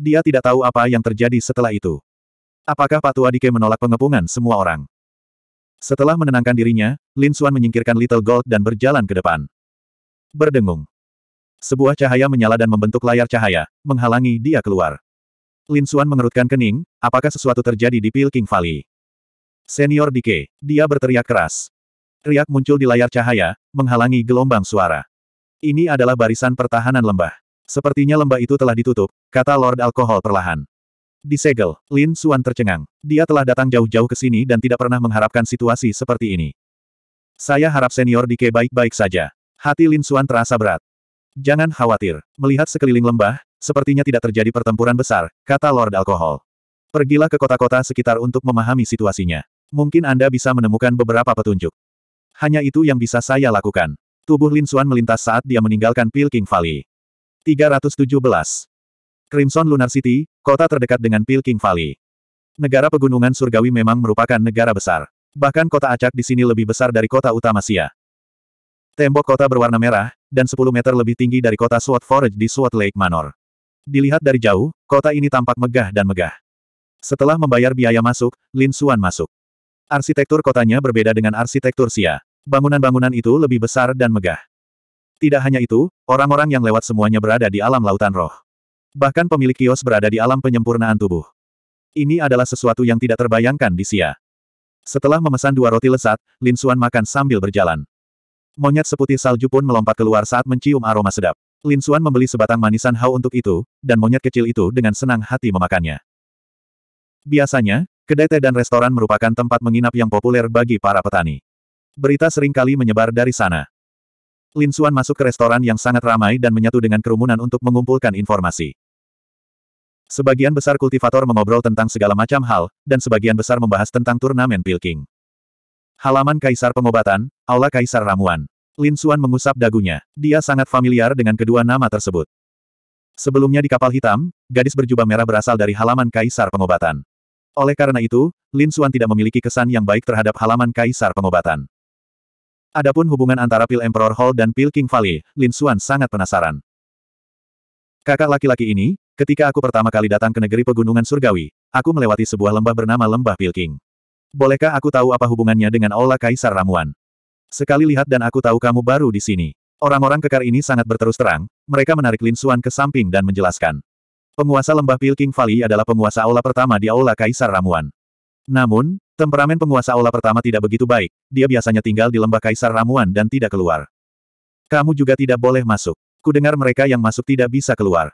Dia tidak tahu apa yang terjadi setelah itu. Apakah Patua Dike menolak pengepungan semua orang? Setelah menenangkan dirinya, Lin Xuan menyingkirkan Little Gold dan berjalan ke depan. Berdengung. Sebuah cahaya menyala dan membentuk layar cahaya, menghalangi dia keluar. Lin Xuan mengerutkan kening, apakah sesuatu terjadi di Pil King Valley? Senior Dike, dia berteriak keras. Riak muncul di layar cahaya, menghalangi gelombang suara. Ini adalah barisan pertahanan lembah. Sepertinya lembah itu telah ditutup, kata Lord Alkohol perlahan. Disegel, Lin Xuan tercengang. Dia telah datang jauh-jauh ke sini dan tidak pernah mengharapkan situasi seperti ini. Saya harap senior Dike baik-baik saja. Hati Lin Xuan terasa berat. Jangan khawatir. Melihat sekeliling lembah, sepertinya tidak terjadi pertempuran besar, kata Lord Alkohol. Pergilah ke kota-kota sekitar untuk memahami situasinya. Mungkin Anda bisa menemukan beberapa petunjuk. Hanya itu yang bisa saya lakukan. Tubuh Lin Xuan melintas saat dia meninggalkan King Valley. 317. Crimson Lunar City, kota terdekat dengan King Valley. Negara pegunungan surgawi memang merupakan negara besar. Bahkan kota acak di sini lebih besar dari kota utama Sia. Tembok kota berwarna merah, dan 10 meter lebih tinggi dari kota Sword Forge di Sword Lake Manor. Dilihat dari jauh, kota ini tampak megah dan megah. Setelah membayar biaya masuk, Lin Xuan masuk. Arsitektur kotanya berbeda dengan arsitektur Sia. Bangunan-bangunan itu lebih besar dan megah. Tidak hanya itu, orang-orang yang lewat semuanya berada di alam lautan roh. Bahkan pemilik kios berada di alam penyempurnaan tubuh. Ini adalah sesuatu yang tidak terbayangkan di Sia. Setelah memesan dua roti lesat, Lin Xuan makan sambil berjalan. Monyet seputih salju pun melompat keluar saat mencium aroma sedap. Lin Xuan membeli sebatang manisan hau untuk itu, dan monyet kecil itu dengan senang hati memakannya. Biasanya, kedai teh dan restoran merupakan tempat menginap yang populer bagi para petani. Berita sering kali menyebar dari sana. Lin Xuan masuk ke restoran yang sangat ramai dan menyatu dengan kerumunan untuk mengumpulkan informasi. Sebagian besar kultivator mengobrol tentang segala macam hal, dan sebagian besar membahas tentang turnamen Pilking. Halaman Kaisar Pengobatan, Aula Kaisar Ramuan. Lin Suan mengusap dagunya. Dia sangat familiar dengan kedua nama tersebut. Sebelumnya di kapal hitam, gadis berjubah merah berasal dari halaman Kaisar Pengobatan. Oleh karena itu, Lin Suan tidak memiliki kesan yang baik terhadap halaman Kaisar Pengobatan. Adapun hubungan antara Pil Emperor Hall dan Pil King Valley, Lin Suan sangat penasaran. Kakak laki-laki ini, ketika aku pertama kali datang ke negeri pegunungan surgawi, aku melewati sebuah lembah bernama Lembah Pil King. Bolehkah aku tahu apa hubungannya dengan Aula Kaisar Ramuan? Sekali lihat dan aku tahu kamu baru di sini. Orang-orang kekar ini sangat berterus terang, mereka menarik Lin Xuan ke samping dan menjelaskan. Penguasa lembah Pilking Valley adalah penguasa aula pertama di Aula Kaisar Ramuan. Namun, temperamen penguasa aula pertama tidak begitu baik, dia biasanya tinggal di lembah Kaisar Ramuan dan tidak keluar. Kamu juga tidak boleh masuk. Ku dengar mereka yang masuk tidak bisa keluar.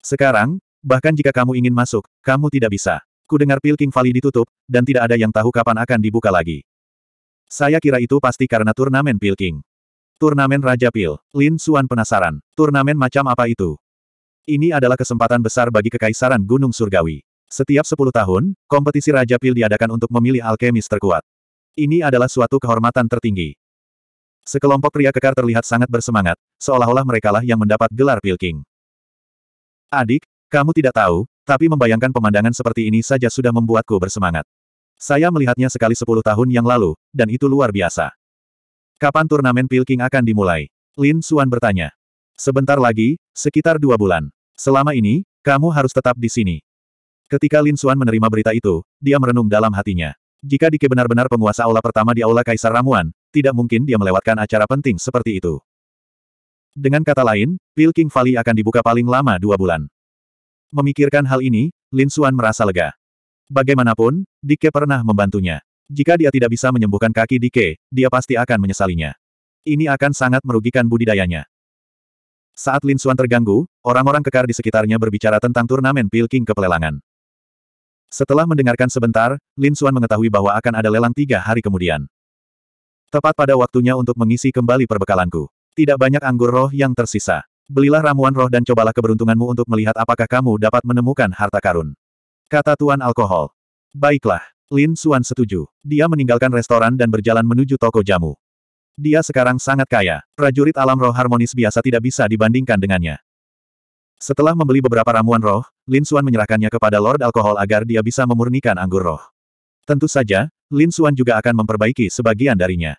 Sekarang, bahkan jika kamu ingin masuk, kamu tidak bisa. Ku dengar Pilking Valley ditutup, dan tidak ada yang tahu kapan akan dibuka lagi. Saya kira itu pasti karena turnamen Pilking. Turnamen Raja Pil. Lin Suan penasaran. Turnamen macam apa itu? Ini adalah kesempatan besar bagi Kekaisaran Gunung Surgawi. Setiap 10 tahun, kompetisi Raja Pil diadakan untuk memilih alkemis terkuat. Ini adalah suatu kehormatan tertinggi. Sekelompok pria kekar terlihat sangat bersemangat, seolah-olah merekalah yang mendapat gelar Pilking. Adik, kamu tidak tahu, tapi membayangkan pemandangan seperti ini saja sudah membuatku bersemangat. Saya melihatnya sekali sepuluh tahun yang lalu, dan itu luar biasa. Kapan turnamen Pilking akan dimulai? Lin Suan bertanya. Sebentar lagi, sekitar dua bulan. Selama ini, kamu harus tetap di sini. Ketika Lin Suan menerima berita itu, dia merenung dalam hatinya. Jika Dike benar-benar penguasa aula pertama di aula Kaisar Ramuan, tidak mungkin dia melewatkan acara penting seperti itu. Dengan kata lain, Pilking Valley akan dibuka paling lama dua bulan. Memikirkan hal ini, Lin Xuan merasa lega. Bagaimanapun, Dike pernah membantunya. Jika dia tidak bisa menyembuhkan kaki Dike, dia pasti akan menyesalinya. Ini akan sangat merugikan budidayanya. Saat Lin Xuan terganggu, orang-orang kekar di sekitarnya berbicara tentang turnamen Pilking kepelelangan. Setelah mendengarkan sebentar, Lin Xuan mengetahui bahwa akan ada lelang tiga hari kemudian. Tepat pada waktunya untuk mengisi kembali perbekalanku. Tidak banyak anggur roh yang tersisa. Belilah ramuan roh dan cobalah keberuntunganmu untuk melihat apakah kamu dapat menemukan harta karun. Kata Tuan Alkohol. Baiklah, Lin Suan setuju. Dia meninggalkan restoran dan berjalan menuju toko jamu. Dia sekarang sangat kaya. Prajurit alam roh harmonis biasa tidak bisa dibandingkan dengannya. Setelah membeli beberapa ramuan roh, Lin Suan menyerahkannya kepada Lord Alkohol agar dia bisa memurnikan anggur roh. Tentu saja, Lin Suan juga akan memperbaiki sebagian darinya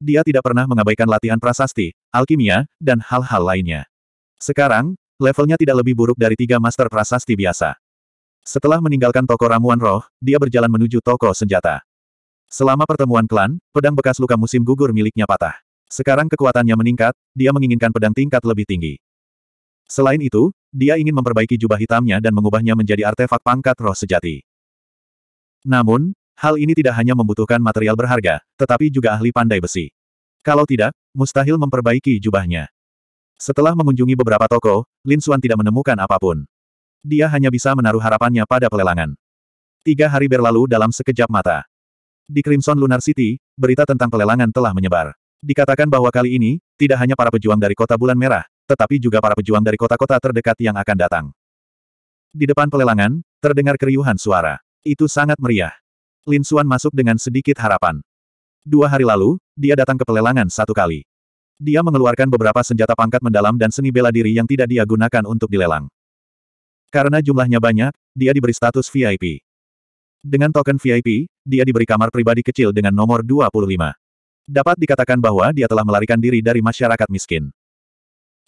dia tidak pernah mengabaikan latihan prasasti, alkimia, dan hal-hal lainnya. Sekarang, levelnya tidak lebih buruk dari tiga master prasasti biasa. Setelah meninggalkan toko ramuan roh, dia berjalan menuju toko senjata. Selama pertemuan klan, pedang bekas luka musim gugur miliknya patah. Sekarang kekuatannya meningkat, dia menginginkan pedang tingkat lebih tinggi. Selain itu, dia ingin memperbaiki jubah hitamnya dan mengubahnya menjadi artefak pangkat roh sejati. Namun, Hal ini tidak hanya membutuhkan material berharga, tetapi juga ahli pandai besi. Kalau tidak, mustahil memperbaiki jubahnya. Setelah mengunjungi beberapa toko, Lin Suan tidak menemukan apapun. Dia hanya bisa menaruh harapannya pada pelelangan. Tiga hari berlalu dalam sekejap mata. Di Crimson Lunar City, berita tentang pelelangan telah menyebar. Dikatakan bahwa kali ini, tidak hanya para pejuang dari kota bulan merah, tetapi juga para pejuang dari kota-kota terdekat yang akan datang. Di depan pelelangan, terdengar keriuhan suara. Itu sangat meriah. Lin Suan masuk dengan sedikit harapan. Dua hari lalu, dia datang ke pelelangan satu kali. Dia mengeluarkan beberapa senjata pangkat mendalam dan seni bela diri yang tidak dia gunakan untuk dilelang. Karena jumlahnya banyak, dia diberi status VIP. Dengan token VIP, dia diberi kamar pribadi kecil dengan nomor 25. Dapat dikatakan bahwa dia telah melarikan diri dari masyarakat miskin.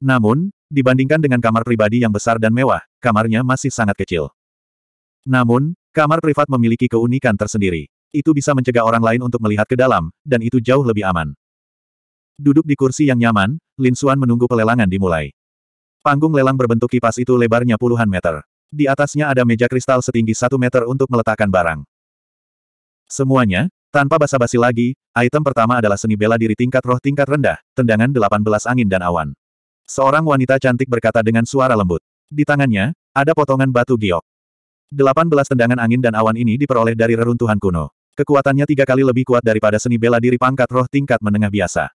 Namun, dibandingkan dengan kamar pribadi yang besar dan mewah, kamarnya masih sangat kecil. Namun, Kamar privat memiliki keunikan tersendiri. Itu bisa mencegah orang lain untuk melihat ke dalam, dan itu jauh lebih aman. Duduk di kursi yang nyaman, Lin Xuan menunggu pelelangan dimulai. Panggung lelang berbentuk kipas itu lebarnya puluhan meter. Di atasnya ada meja kristal setinggi satu meter untuk meletakkan barang. Semuanya, tanpa basa-basi lagi, item pertama adalah seni bela diri tingkat roh tingkat rendah, tendangan 18 angin dan awan. Seorang wanita cantik berkata dengan suara lembut. Di tangannya, ada potongan batu giok belas tendangan angin dan awan ini diperoleh dari reruntuhan kuno. Kekuatannya tiga kali lebih kuat daripada seni bela diri pangkat roh tingkat menengah biasa.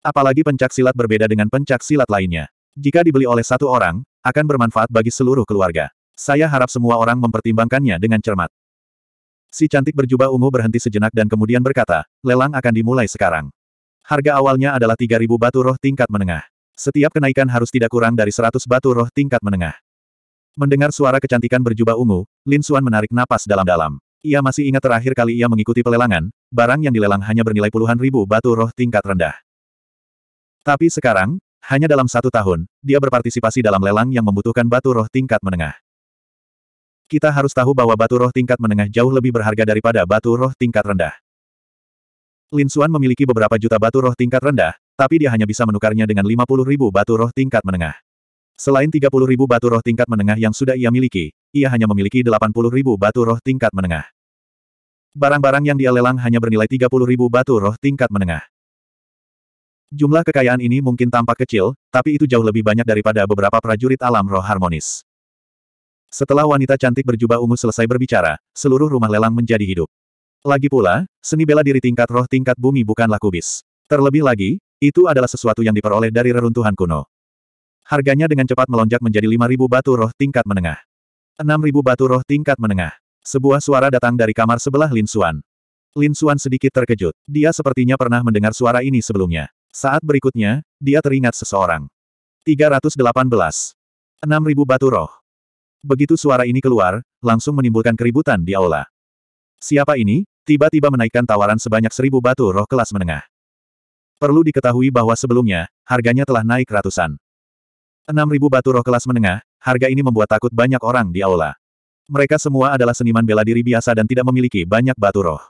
Apalagi pencak silat berbeda dengan pencak silat lainnya. Jika dibeli oleh satu orang, akan bermanfaat bagi seluruh keluarga. Saya harap semua orang mempertimbangkannya dengan cermat. Si cantik berjubah ungu berhenti sejenak dan kemudian berkata, lelang akan dimulai sekarang. Harga awalnya adalah 3.000 batu roh tingkat menengah. Setiap kenaikan harus tidak kurang dari 100 batu roh tingkat menengah. Mendengar suara kecantikan berjubah ungu, Lin Xuan menarik napas dalam-dalam. Ia masih ingat terakhir kali ia mengikuti pelelangan, barang yang dilelang hanya bernilai puluhan ribu batu roh tingkat rendah. Tapi sekarang, hanya dalam satu tahun, dia berpartisipasi dalam lelang yang membutuhkan batu roh tingkat menengah. Kita harus tahu bahwa batu roh tingkat menengah jauh lebih berharga daripada batu roh tingkat rendah. Lin Xuan memiliki beberapa juta batu roh tingkat rendah, tapi dia hanya bisa menukarnya dengan 50 ribu batu roh tingkat menengah. Selain 30.000 batu roh tingkat menengah yang sudah ia miliki, ia hanya memiliki 80.000 batu roh tingkat menengah. Barang-barang yang dia lelang hanya bernilai 30.000 batu roh tingkat menengah. Jumlah kekayaan ini mungkin tampak kecil, tapi itu jauh lebih banyak daripada beberapa prajurit alam roh harmonis. Setelah wanita cantik berjubah ungu selesai berbicara, seluruh rumah lelang menjadi hidup. Lagi pula, seni bela diri tingkat roh tingkat bumi bukanlah kubis. Terlebih lagi, itu adalah sesuatu yang diperoleh dari reruntuhan kuno. Harganya dengan cepat melonjak menjadi 5.000 batu roh tingkat menengah. 6.000 batu roh tingkat menengah. Sebuah suara datang dari kamar sebelah Lin Suan. Lin Suan sedikit terkejut. Dia sepertinya pernah mendengar suara ini sebelumnya. Saat berikutnya, dia teringat seseorang. 318. 6.000 batu roh. Begitu suara ini keluar, langsung menimbulkan keributan di aula. Siapa ini? Tiba-tiba menaikkan tawaran sebanyak seribu batu roh kelas menengah. Perlu diketahui bahwa sebelumnya, harganya telah naik ratusan. 6.000 batu roh kelas menengah, harga ini membuat takut banyak orang di aula. Mereka semua adalah seniman bela diri biasa dan tidak memiliki banyak batu roh.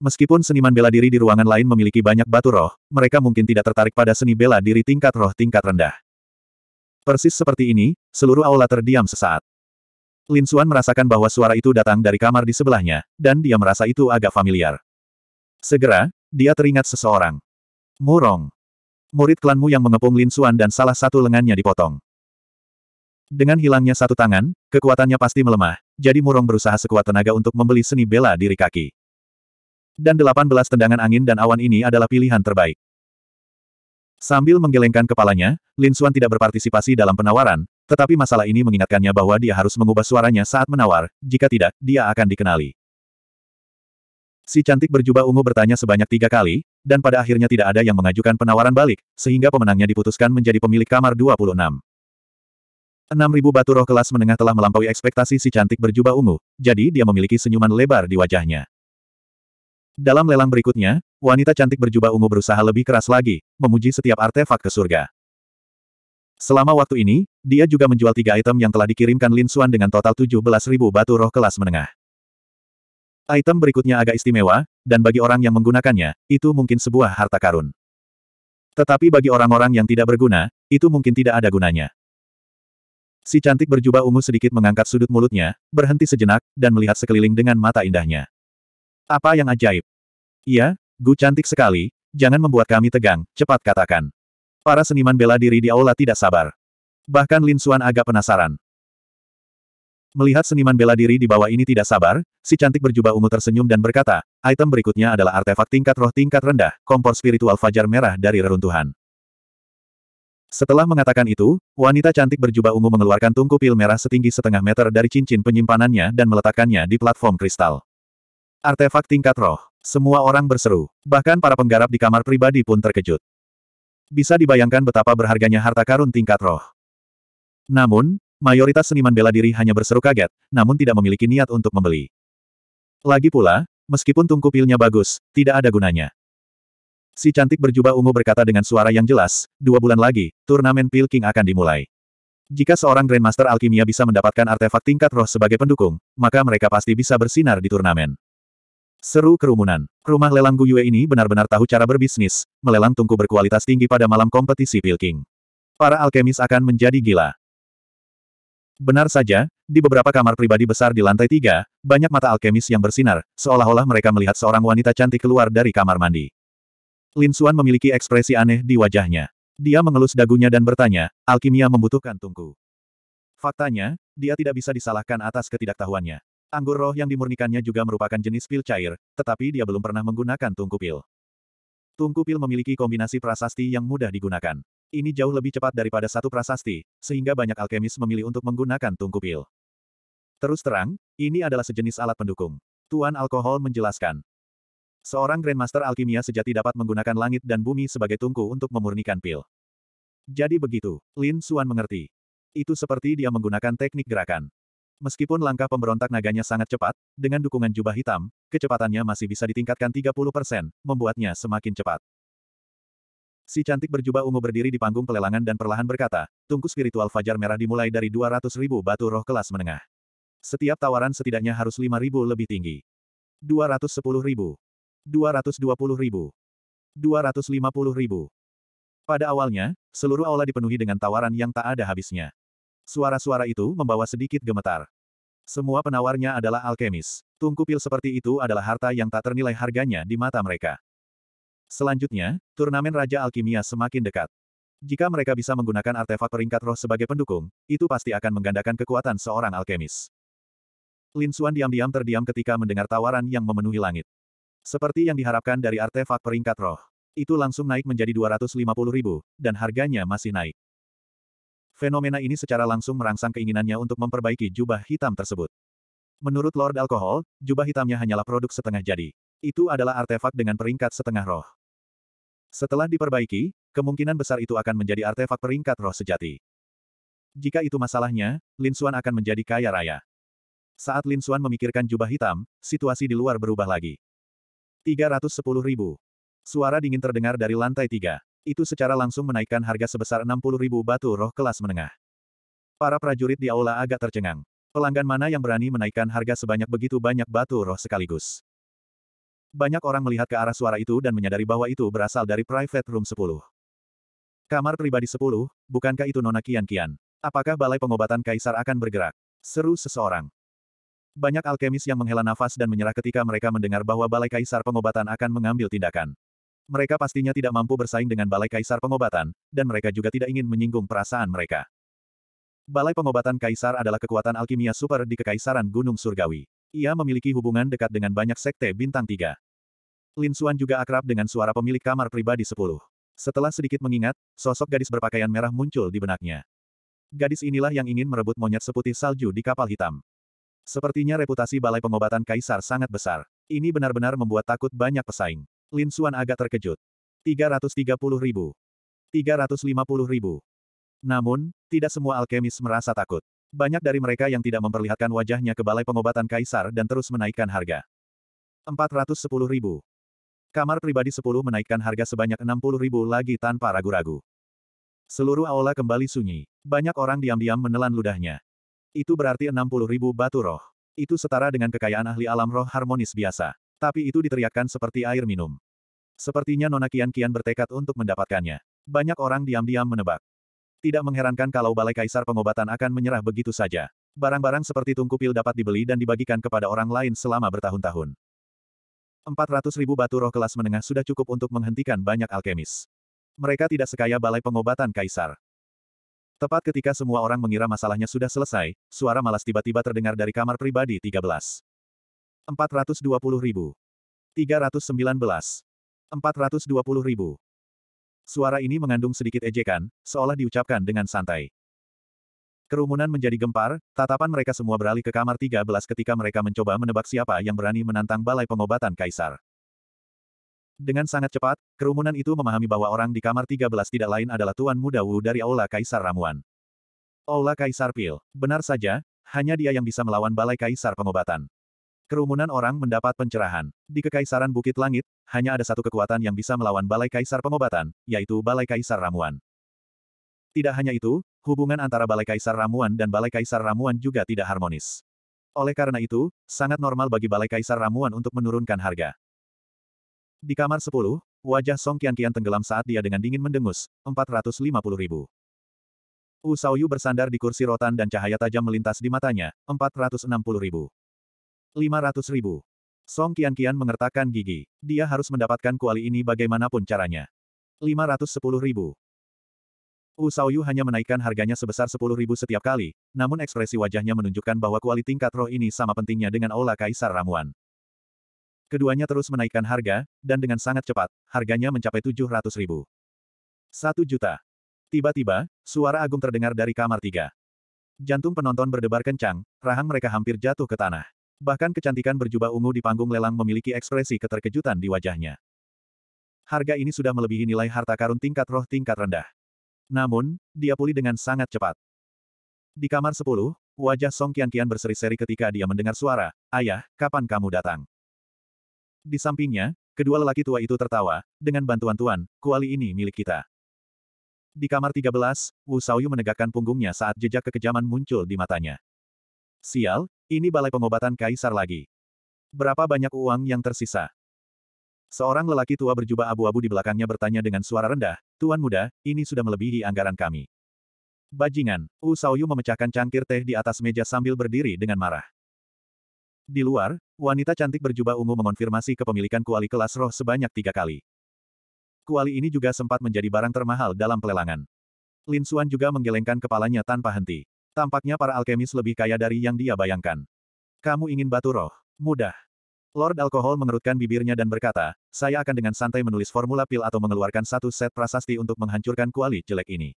Meskipun seniman bela diri di ruangan lain memiliki banyak batu roh, mereka mungkin tidak tertarik pada seni bela diri tingkat roh tingkat rendah. Persis seperti ini, seluruh aula terdiam sesaat. Lin Xuan merasakan bahwa suara itu datang dari kamar di sebelahnya, dan dia merasa itu agak familiar. Segera, dia teringat seseorang. Murong. Murid klanmu yang mengepung Lin Xuan dan salah satu lengannya dipotong. Dengan hilangnya satu tangan, kekuatannya pasti melemah, jadi Murong berusaha sekuat tenaga untuk membeli seni bela diri kaki. Dan delapan belas tendangan angin dan awan ini adalah pilihan terbaik. Sambil menggelengkan kepalanya, Lin Xuan tidak berpartisipasi dalam penawaran, tetapi masalah ini mengingatkannya bahwa dia harus mengubah suaranya saat menawar, jika tidak, dia akan dikenali. Si cantik berjubah ungu bertanya sebanyak tiga kali, dan pada akhirnya tidak ada yang mengajukan penawaran balik, sehingga pemenangnya diputuskan menjadi pemilik kamar 26. 6.000 batu roh kelas menengah telah melampaui ekspektasi si cantik berjubah ungu, jadi dia memiliki senyuman lebar di wajahnya. Dalam lelang berikutnya, wanita cantik berjubah ungu berusaha lebih keras lagi, memuji setiap artefak ke surga. Selama waktu ini, dia juga menjual tiga item yang telah dikirimkan Lin Xuan dengan total 17.000 batu roh kelas menengah. Item berikutnya agak istimewa, dan bagi orang yang menggunakannya, itu mungkin sebuah harta karun. Tetapi bagi orang-orang yang tidak berguna, itu mungkin tidak ada gunanya. Si cantik berjubah ungu sedikit mengangkat sudut mulutnya, berhenti sejenak, dan melihat sekeliling dengan mata indahnya. Apa yang ajaib? Iya, Gu cantik sekali, jangan membuat kami tegang, cepat katakan. Para seniman bela diri di aula tidak sabar. Bahkan Lin Xuan agak penasaran. Melihat seniman bela diri di bawah ini tidak sabar, si cantik berjubah ungu tersenyum dan berkata, item berikutnya adalah artefak tingkat roh tingkat rendah, kompor spiritual fajar merah dari reruntuhan. Setelah mengatakan itu, wanita cantik berjubah ungu mengeluarkan tungku pil merah setinggi setengah meter dari cincin penyimpanannya dan meletakkannya di platform kristal. Artefak tingkat roh. Semua orang berseru. Bahkan para penggarap di kamar pribadi pun terkejut. Bisa dibayangkan betapa berharganya harta karun tingkat roh. Namun, Mayoritas seniman bela diri hanya berseru kaget, namun tidak memiliki niat untuk membeli. Lagi pula, meskipun tungku pilnya bagus, tidak ada gunanya. Si cantik berjubah ungu berkata dengan suara yang jelas, dua bulan lagi, turnamen Pil King akan dimulai. Jika seorang Grandmaster Alkimia bisa mendapatkan artefak tingkat roh sebagai pendukung, maka mereka pasti bisa bersinar di turnamen. Seru kerumunan. Rumah lelang Guyue ini benar-benar tahu cara berbisnis, melelang tungku berkualitas tinggi pada malam kompetisi Pil King. Para alkemis akan menjadi gila. Benar saja, di beberapa kamar pribadi besar di lantai tiga, banyak mata alkemis yang bersinar, seolah-olah mereka melihat seorang wanita cantik keluar dari kamar mandi. Lin Xuan memiliki ekspresi aneh di wajahnya. Dia mengelus dagunya dan bertanya, alkimia membutuhkan tungku. Faktanya, dia tidak bisa disalahkan atas ketidaktahuannya. Anggur roh yang dimurnikannya juga merupakan jenis pil cair, tetapi dia belum pernah menggunakan tungku pil. Tungku pil memiliki kombinasi prasasti yang mudah digunakan. Ini jauh lebih cepat daripada satu prasasti, sehingga banyak alkemis memilih untuk menggunakan tungku pil. Terus terang, ini adalah sejenis alat pendukung. Tuan Alkohol menjelaskan. Seorang Grandmaster Alkimia sejati dapat menggunakan langit dan bumi sebagai tungku untuk memurnikan pil. Jadi begitu, Lin Suan mengerti. Itu seperti dia menggunakan teknik gerakan. Meskipun langkah pemberontak naganya sangat cepat, dengan dukungan jubah hitam, kecepatannya masih bisa ditingkatkan 30%, membuatnya semakin cepat. Si cantik berjubah ungu berdiri di panggung pelelangan dan perlahan berkata, tungku spiritual Fajar Merah dimulai dari 200 ribu batu roh kelas menengah. Setiap tawaran setidaknya harus 5 ribu lebih tinggi. 210 ribu. 220 ribu. 250 ribu. Pada awalnya, seluruh aula dipenuhi dengan tawaran yang tak ada habisnya. Suara-suara itu membawa sedikit gemetar. Semua penawarnya adalah alkemis. Tungku pil seperti itu adalah harta yang tak ternilai harganya di mata mereka. Selanjutnya, turnamen Raja Alkimia semakin dekat. Jika mereka bisa menggunakan artefak peringkat roh sebagai pendukung, itu pasti akan menggandakan kekuatan seorang alkemis. Lin Suan diam-diam terdiam ketika mendengar tawaran yang memenuhi langit. Seperti yang diharapkan dari artefak peringkat roh, itu langsung naik menjadi 250 ribu, dan harganya masih naik. Fenomena ini secara langsung merangsang keinginannya untuk memperbaiki jubah hitam tersebut. Menurut Lord Alkohol, jubah hitamnya hanyalah produk setengah jadi. Itu adalah artefak dengan peringkat setengah roh. Setelah diperbaiki, kemungkinan besar itu akan menjadi artefak peringkat roh sejati. Jika itu masalahnya, Lin Xuan akan menjadi kaya raya. Saat Lin Xuan memikirkan jubah hitam, situasi di luar berubah lagi. 310 ribu. Suara dingin terdengar dari lantai tiga. Itu secara langsung menaikkan harga sebesar 60 ribu batu roh kelas menengah. Para prajurit di aula agak tercengang. Pelanggan mana yang berani menaikkan harga sebanyak begitu banyak batu roh sekaligus? Banyak orang melihat ke arah suara itu dan menyadari bahwa itu berasal dari private room 10. Kamar pribadi 10, bukankah itu Nona Kian Kian? Apakah balai pengobatan kaisar akan bergerak? Seru seseorang. Banyak alkemis yang menghela nafas dan menyerah ketika mereka mendengar bahwa balai kaisar pengobatan akan mengambil tindakan. Mereka pastinya tidak mampu bersaing dengan balai kaisar pengobatan, dan mereka juga tidak ingin menyinggung perasaan mereka. Balai pengobatan kaisar adalah kekuatan alkimia super di Kekaisaran Gunung Surgawi. Ia memiliki hubungan dekat dengan banyak sekte bintang tiga. Lin Xuan juga akrab dengan suara pemilik kamar pribadi sepuluh. Setelah sedikit mengingat, sosok gadis berpakaian merah muncul di benaknya. Gadis inilah yang ingin merebut monyet seputih salju di kapal hitam. Sepertinya reputasi Balai Pengobatan Kaisar sangat besar. Ini benar-benar membuat takut banyak pesaing. Lin Xuan agak terkejut. 330 ribu. 350 ribu. Namun, tidak semua alkemis merasa takut. Banyak dari mereka yang tidak memperlihatkan wajahnya ke balai pengobatan kaisar dan terus menaikkan harga. 410 ribu. Kamar pribadi 10 menaikkan harga sebanyak 60 ribu lagi tanpa ragu-ragu. Seluruh aula kembali sunyi. Banyak orang diam-diam menelan ludahnya. Itu berarti 60 ribu batu roh. Itu setara dengan kekayaan ahli alam roh harmonis biasa. Tapi itu diteriakkan seperti air minum. Sepertinya Nona Kian Kian bertekad untuk mendapatkannya. Banyak orang diam-diam menebak. Tidak mengherankan kalau Balai Kaisar Pengobatan akan menyerah begitu saja. Barang-barang seperti tungku pil dapat dibeli dan dibagikan kepada orang lain selama bertahun-tahun. 400 ribu batu roh kelas menengah sudah cukup untuk menghentikan banyak alkemis. Mereka tidak sekaya Balai Pengobatan Kaisar. Tepat ketika semua orang mengira masalahnya sudah selesai, suara malas tiba-tiba terdengar dari kamar pribadi 13. 420 ribu. 319. 420 ribu. Suara ini mengandung sedikit ejekan, seolah diucapkan dengan santai. Kerumunan menjadi gempar, tatapan mereka semua beralih ke kamar 13 ketika mereka mencoba menebak siapa yang berani menantang balai pengobatan kaisar. Dengan sangat cepat, kerumunan itu memahami bahwa orang di kamar 13 tidak lain adalah Tuan Muda Wu dari Aula Kaisar Ramuan. Aula Kaisar Pil. Benar saja, hanya dia yang bisa melawan balai kaisar pengobatan. Kerumunan orang mendapat pencerahan. Di Kekaisaran Bukit Langit, hanya ada satu kekuatan yang bisa melawan Balai Kaisar Pengobatan, yaitu Balai Kaisar Ramuan. Tidak hanya itu, hubungan antara Balai Kaisar Ramuan dan Balai Kaisar Ramuan juga tidak harmonis. Oleh karena itu, sangat normal bagi Balai Kaisar Ramuan untuk menurunkan harga. Di kamar 10, wajah Song Kian Kian tenggelam saat dia dengan dingin mendengus, 450 ribu. Wu Yu bersandar di kursi rotan dan cahaya tajam melintas di matanya, 460 ribu. 500 ribu. Song Kian Kian mengertakkan gigi. Dia harus mendapatkan kuali ini bagaimanapun caranya. 510 ribu. Wu Yu hanya menaikkan harganya sebesar 10 ribu setiap kali, namun ekspresi wajahnya menunjukkan bahwa kuali tingkat roh ini sama pentingnya dengan Ola kaisar ramuan. Keduanya terus menaikkan harga, dan dengan sangat cepat, harganya mencapai 700 ribu. 1 juta. Tiba-tiba, suara agung terdengar dari kamar tiga. Jantung penonton berdebar kencang, rahang mereka hampir jatuh ke tanah. Bahkan kecantikan berjubah ungu di panggung lelang memiliki ekspresi keterkejutan di wajahnya. Harga ini sudah melebihi nilai harta karun tingkat roh tingkat rendah. Namun, dia pulih dengan sangat cepat. Di kamar 10, wajah Song kian kian berseri-seri ketika dia mendengar suara, Ayah, kapan kamu datang? Di sampingnya, kedua lelaki tua itu tertawa, dengan bantuan Tuan, kuali ini milik kita. Di kamar 13, Wu Saoyu menegakkan punggungnya saat jejak kekejaman muncul di matanya. Sial, ini balai pengobatan kaisar lagi. Berapa banyak uang yang tersisa? Seorang lelaki tua berjubah abu-abu di belakangnya bertanya dengan suara rendah, Tuan muda, ini sudah melebihi anggaran kami. Bajingan, U Sauyu memecahkan cangkir teh di atas meja sambil berdiri dengan marah. Di luar, wanita cantik berjubah ungu mengonfirmasi kepemilikan kuali kelas roh sebanyak tiga kali. Kuali ini juga sempat menjadi barang termahal dalam pelelangan. Lin Xuan juga menggelengkan kepalanya tanpa henti. Tampaknya para alkemis lebih kaya dari yang dia bayangkan. Kamu ingin batu roh? Mudah. Lord Alkohol mengerutkan bibirnya dan berkata, saya akan dengan santai menulis formula pil atau mengeluarkan satu set prasasti untuk menghancurkan kuali jelek ini.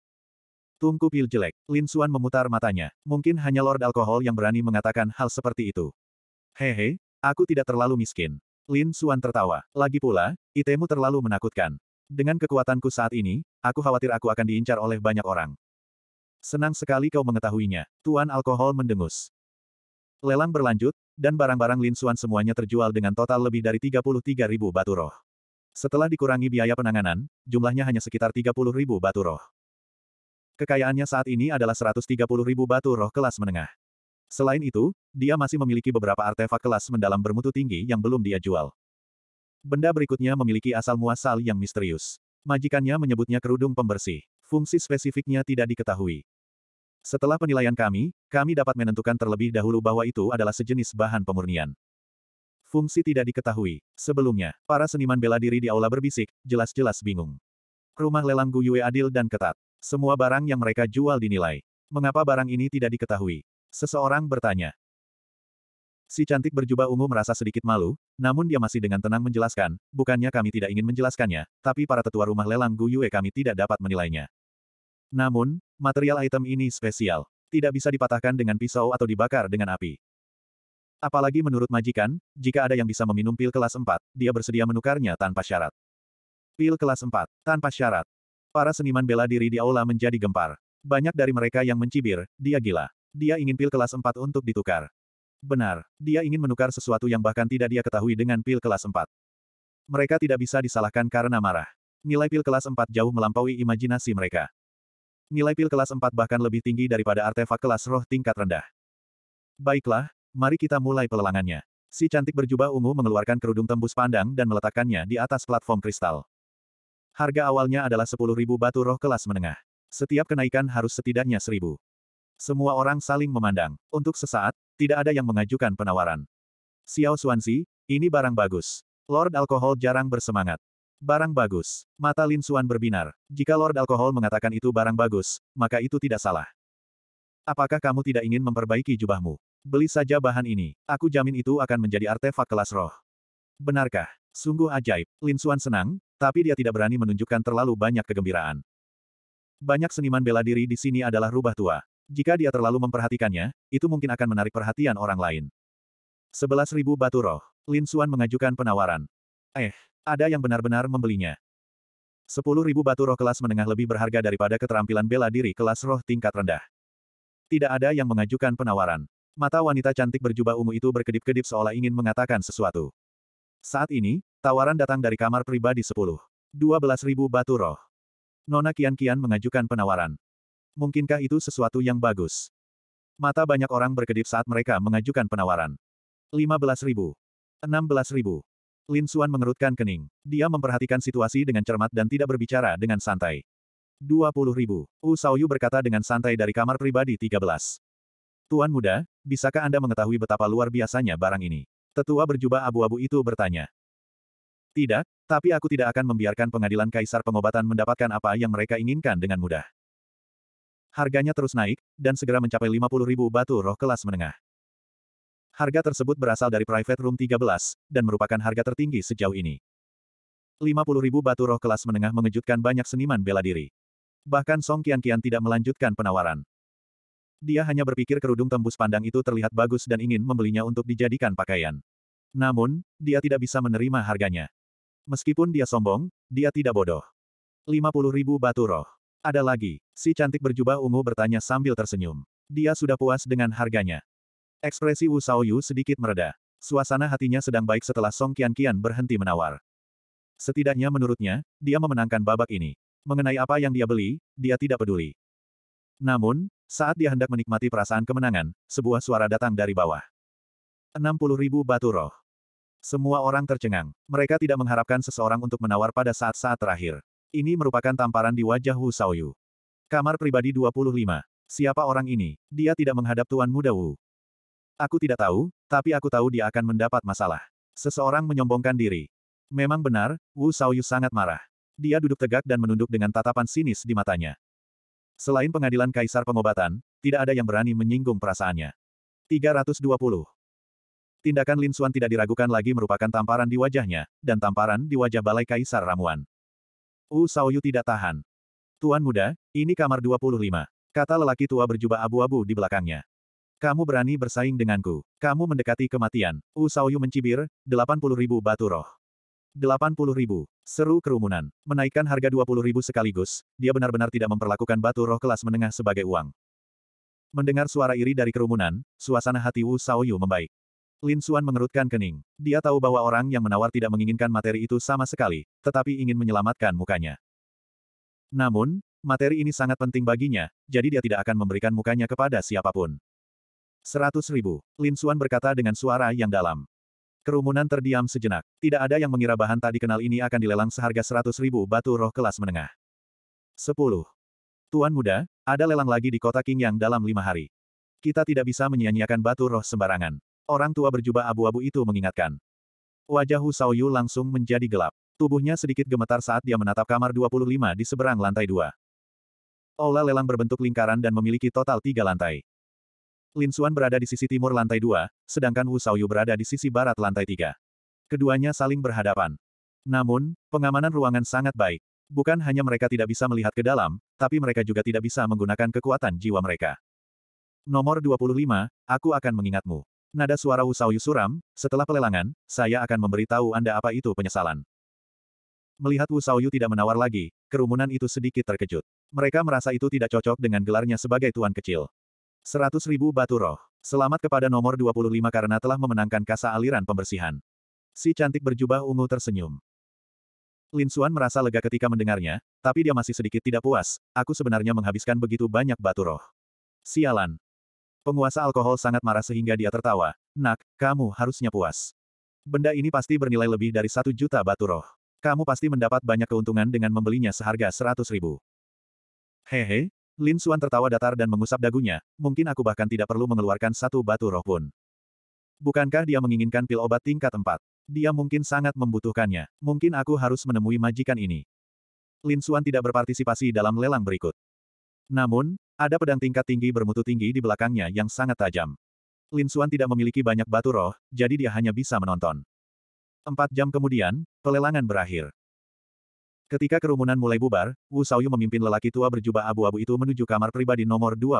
Tungku pil jelek, Lin Suan memutar matanya. Mungkin hanya Lord Alkohol yang berani mengatakan hal seperti itu. Hehe, aku tidak terlalu miskin. Lin Suan tertawa. Lagi pula, itemu terlalu menakutkan. Dengan kekuatanku saat ini, aku khawatir aku akan diincar oleh banyak orang. Senang sekali kau mengetahuinya, Tuan Alkohol mendengus. Lelang berlanjut, dan barang-barang Lin Suan semuanya terjual dengan total lebih dari 33 ribu batu roh. Setelah dikurangi biaya penanganan, jumlahnya hanya sekitar 30 ribu batu roh. Kekayaannya saat ini adalah 130 ribu batu roh kelas menengah. Selain itu, dia masih memiliki beberapa artefak kelas mendalam bermutu tinggi yang belum dia jual. Benda berikutnya memiliki asal-muasal yang misterius. Majikannya menyebutnya kerudung pembersih. Fungsi spesifiknya tidak diketahui. Setelah penilaian kami, kami dapat menentukan terlebih dahulu bahwa itu adalah sejenis bahan pemurnian. Fungsi tidak diketahui. Sebelumnya, para seniman bela diri di aula berbisik, jelas-jelas bingung. Rumah lelang Guyue adil dan ketat. Semua barang yang mereka jual dinilai. Mengapa barang ini tidak diketahui? Seseorang bertanya. Si cantik berjubah ungu merasa sedikit malu, namun dia masih dengan tenang menjelaskan, bukannya kami tidak ingin menjelaskannya, tapi para tetua rumah lelang Guyue kami tidak dapat menilainya. Namun, Material item ini spesial. Tidak bisa dipatahkan dengan pisau atau dibakar dengan api. Apalagi menurut majikan, jika ada yang bisa meminum pil kelas 4, dia bersedia menukarnya tanpa syarat. Pil kelas 4, tanpa syarat. Para seniman bela diri di aula menjadi gempar. Banyak dari mereka yang mencibir, dia gila. Dia ingin pil kelas 4 untuk ditukar. Benar, dia ingin menukar sesuatu yang bahkan tidak dia ketahui dengan pil kelas 4. Mereka tidak bisa disalahkan karena marah. Nilai pil kelas 4 jauh melampaui imajinasi mereka. Nilai pil kelas 4 bahkan lebih tinggi daripada artefak kelas roh tingkat rendah. Baiklah, mari kita mulai pelelangannya. Si cantik berjubah ungu mengeluarkan kerudung tembus pandang dan meletakkannya di atas platform kristal. Harga awalnya adalah 10.000 batu roh kelas menengah. Setiap kenaikan harus setidaknya 1.000. Semua orang saling memandang. Untuk sesaat, tidak ada yang mengajukan penawaran. Xiao Xuanzi, ini barang bagus. Lord Alkohol jarang bersemangat. Barang bagus. Mata Lin Suan berbinar. Jika Lord Alkohol mengatakan itu barang bagus, maka itu tidak salah. Apakah kamu tidak ingin memperbaiki jubahmu? Beli saja bahan ini. Aku jamin itu akan menjadi artefak kelas roh. Benarkah? Sungguh ajaib. Lin Suan senang, tapi dia tidak berani menunjukkan terlalu banyak kegembiraan. Banyak seniman bela diri di sini adalah rubah tua. Jika dia terlalu memperhatikannya, itu mungkin akan menarik perhatian orang lain. Sebelas ribu batu roh. Lin Suan mengajukan penawaran. Eh, ada yang benar-benar membelinya. Sepuluh ribu batu roh kelas menengah lebih berharga daripada keterampilan bela diri kelas roh tingkat rendah. Tidak ada yang mengajukan penawaran. Mata wanita cantik berjubah ungu itu berkedip-kedip seolah ingin mengatakan sesuatu. Saat ini, tawaran datang dari kamar pribadi sepuluh. Dua belas ribu batu roh. Nona kian-kian mengajukan penawaran. Mungkinkah itu sesuatu yang bagus? Mata banyak orang berkedip saat mereka mengajukan penawaran. Lima belas ribu. Enam belas ribu. Lin Suan mengerutkan kening. Dia memperhatikan situasi dengan cermat dan tidak berbicara dengan santai. 20 ribu. Wu Saoyu berkata dengan santai dari kamar pribadi 13. Tuan muda, bisakah Anda mengetahui betapa luar biasanya barang ini? Tetua berjubah abu-abu itu bertanya. Tidak, tapi aku tidak akan membiarkan pengadilan Kaisar Pengobatan mendapatkan apa yang mereka inginkan dengan mudah. Harganya terus naik, dan segera mencapai 50 ribu batu roh kelas menengah. Harga tersebut berasal dari Private Room 13, dan merupakan harga tertinggi sejauh ini. ribu batu roh kelas menengah mengejutkan banyak seniman bela diri. Bahkan Song Kian Kian tidak melanjutkan penawaran. Dia hanya berpikir kerudung tembus pandang itu terlihat bagus dan ingin membelinya untuk dijadikan pakaian. Namun, dia tidak bisa menerima harganya. Meskipun dia sombong, dia tidak bodoh. ribu batu roh. Ada lagi, si cantik berjubah ungu bertanya sambil tersenyum. Dia sudah puas dengan harganya. Ekspresi Wu Yu sedikit mereda. Suasana hatinya sedang baik setelah Song qian berhenti menawar. Setidaknya menurutnya, dia memenangkan babak ini. Mengenai apa yang dia beli, dia tidak peduli. Namun, saat dia hendak menikmati perasaan kemenangan, sebuah suara datang dari bawah. 60 ribu batu roh. Semua orang tercengang. Mereka tidak mengharapkan seseorang untuk menawar pada saat-saat terakhir. Ini merupakan tamparan di wajah Wu Shaoyu. Kamar pribadi 25. Siapa orang ini? Dia tidak menghadap Tuan Muda Wu. Aku tidak tahu, tapi aku tahu dia akan mendapat masalah. Seseorang menyombongkan diri. Memang benar, Wu Saoyu sangat marah. Dia duduk tegak dan menunduk dengan tatapan sinis di matanya. Selain pengadilan kaisar pengobatan, tidak ada yang berani menyinggung perasaannya. 320. Tindakan Lin Suan tidak diragukan lagi merupakan tamparan di wajahnya, dan tamparan di wajah balai kaisar ramuan. Wu Saoyu tidak tahan. Tuan muda, ini kamar 25. Kata lelaki tua berjubah abu-abu di belakangnya. Kamu berani bersaing denganku. Kamu mendekati kematian. U Yu mencibir, 80 ribu batu roh. 80 ribu. Seru kerumunan. Menaikkan harga 20 ribu sekaligus, dia benar-benar tidak memperlakukan batu roh kelas menengah sebagai uang. Mendengar suara iri dari kerumunan, suasana hati Wu Saoyu membaik. Lin Xuan mengerutkan kening. Dia tahu bahwa orang yang menawar tidak menginginkan materi itu sama sekali, tetapi ingin menyelamatkan mukanya. Namun, materi ini sangat penting baginya, jadi dia tidak akan memberikan mukanya kepada siapapun. Seratus ribu. Lin Suan berkata dengan suara yang dalam. Kerumunan terdiam sejenak. Tidak ada yang mengira bahan tak dikenal ini akan dilelang seharga seratus ribu batu roh kelas menengah. Sepuluh. Tuan muda, ada lelang lagi di kota King yang dalam lima hari. Kita tidak bisa menyia-nyiakan batu roh sembarangan. Orang tua berjubah abu-abu itu mengingatkan. Wajah Hu Saoyu langsung menjadi gelap. Tubuhnya sedikit gemetar saat dia menatap kamar 25 di seberang lantai dua. Aula lelang berbentuk lingkaran dan memiliki total tiga lantai. Lin Xuan berada di sisi timur lantai dua, sedangkan Wu Xiaoyu berada di sisi barat lantai tiga. Keduanya saling berhadapan. Namun, pengamanan ruangan sangat baik. Bukan hanya mereka tidak bisa melihat ke dalam, tapi mereka juga tidak bisa menggunakan kekuatan jiwa mereka. Nomor 25, aku akan mengingatmu. Nada suara Wu Xiaoyu suram, setelah pelelangan, saya akan memberitahu Anda apa itu penyesalan. Melihat Wu Xiaoyu tidak menawar lagi, kerumunan itu sedikit terkejut. Mereka merasa itu tidak cocok dengan gelarnya sebagai tuan kecil. Seratus ribu batu roh. Selamat kepada nomor 25 karena telah memenangkan kasa aliran pembersihan. Si cantik berjubah ungu tersenyum. Lin Suan merasa lega ketika mendengarnya, tapi dia masih sedikit tidak puas. Aku sebenarnya menghabiskan begitu banyak batu roh. Sialan. Penguasa alkohol sangat marah sehingga dia tertawa. Nak, kamu harusnya puas. Benda ini pasti bernilai lebih dari satu juta batu roh. Kamu pasti mendapat banyak keuntungan dengan membelinya seharga seratus ribu. Hehe, Lin Suan tertawa datar dan mengusap dagunya, mungkin aku bahkan tidak perlu mengeluarkan satu batu roh pun. Bukankah dia menginginkan pil obat tingkat 4? Dia mungkin sangat membutuhkannya. Mungkin aku harus menemui majikan ini. Lin Suan tidak berpartisipasi dalam lelang berikut. Namun, ada pedang tingkat tinggi bermutu tinggi di belakangnya yang sangat tajam. Lin Suan tidak memiliki banyak batu roh, jadi dia hanya bisa menonton. Empat jam kemudian, pelelangan berakhir. Ketika kerumunan mulai bubar, Wu Xiaoyu memimpin lelaki tua berjubah abu-abu itu menuju kamar pribadi nomor 25.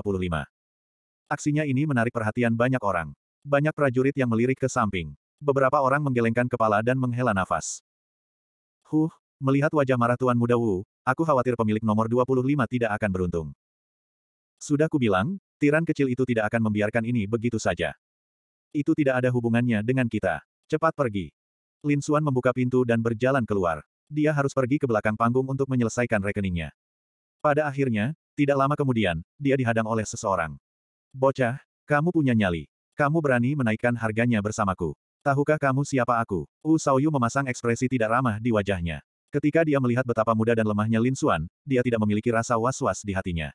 Aksinya ini menarik perhatian banyak orang. Banyak prajurit yang melirik ke samping. Beberapa orang menggelengkan kepala dan menghela nafas. Huh, melihat wajah marah Tuan Muda Wu, aku khawatir pemilik nomor 25 tidak akan beruntung. Sudah kubilang, tiran kecil itu tidak akan membiarkan ini begitu saja. Itu tidak ada hubungannya dengan kita. Cepat pergi. Lin Suan membuka pintu dan berjalan keluar. Dia harus pergi ke belakang panggung untuk menyelesaikan rekeningnya. Pada akhirnya, tidak lama kemudian, dia dihadang oleh seseorang. Bocah, kamu punya nyali. Kamu berani menaikkan harganya bersamaku. Tahukah kamu siapa aku? Wu Yu memasang ekspresi tidak ramah di wajahnya. Ketika dia melihat betapa muda dan lemahnya Lin Xuan, dia tidak memiliki rasa was-was di hatinya.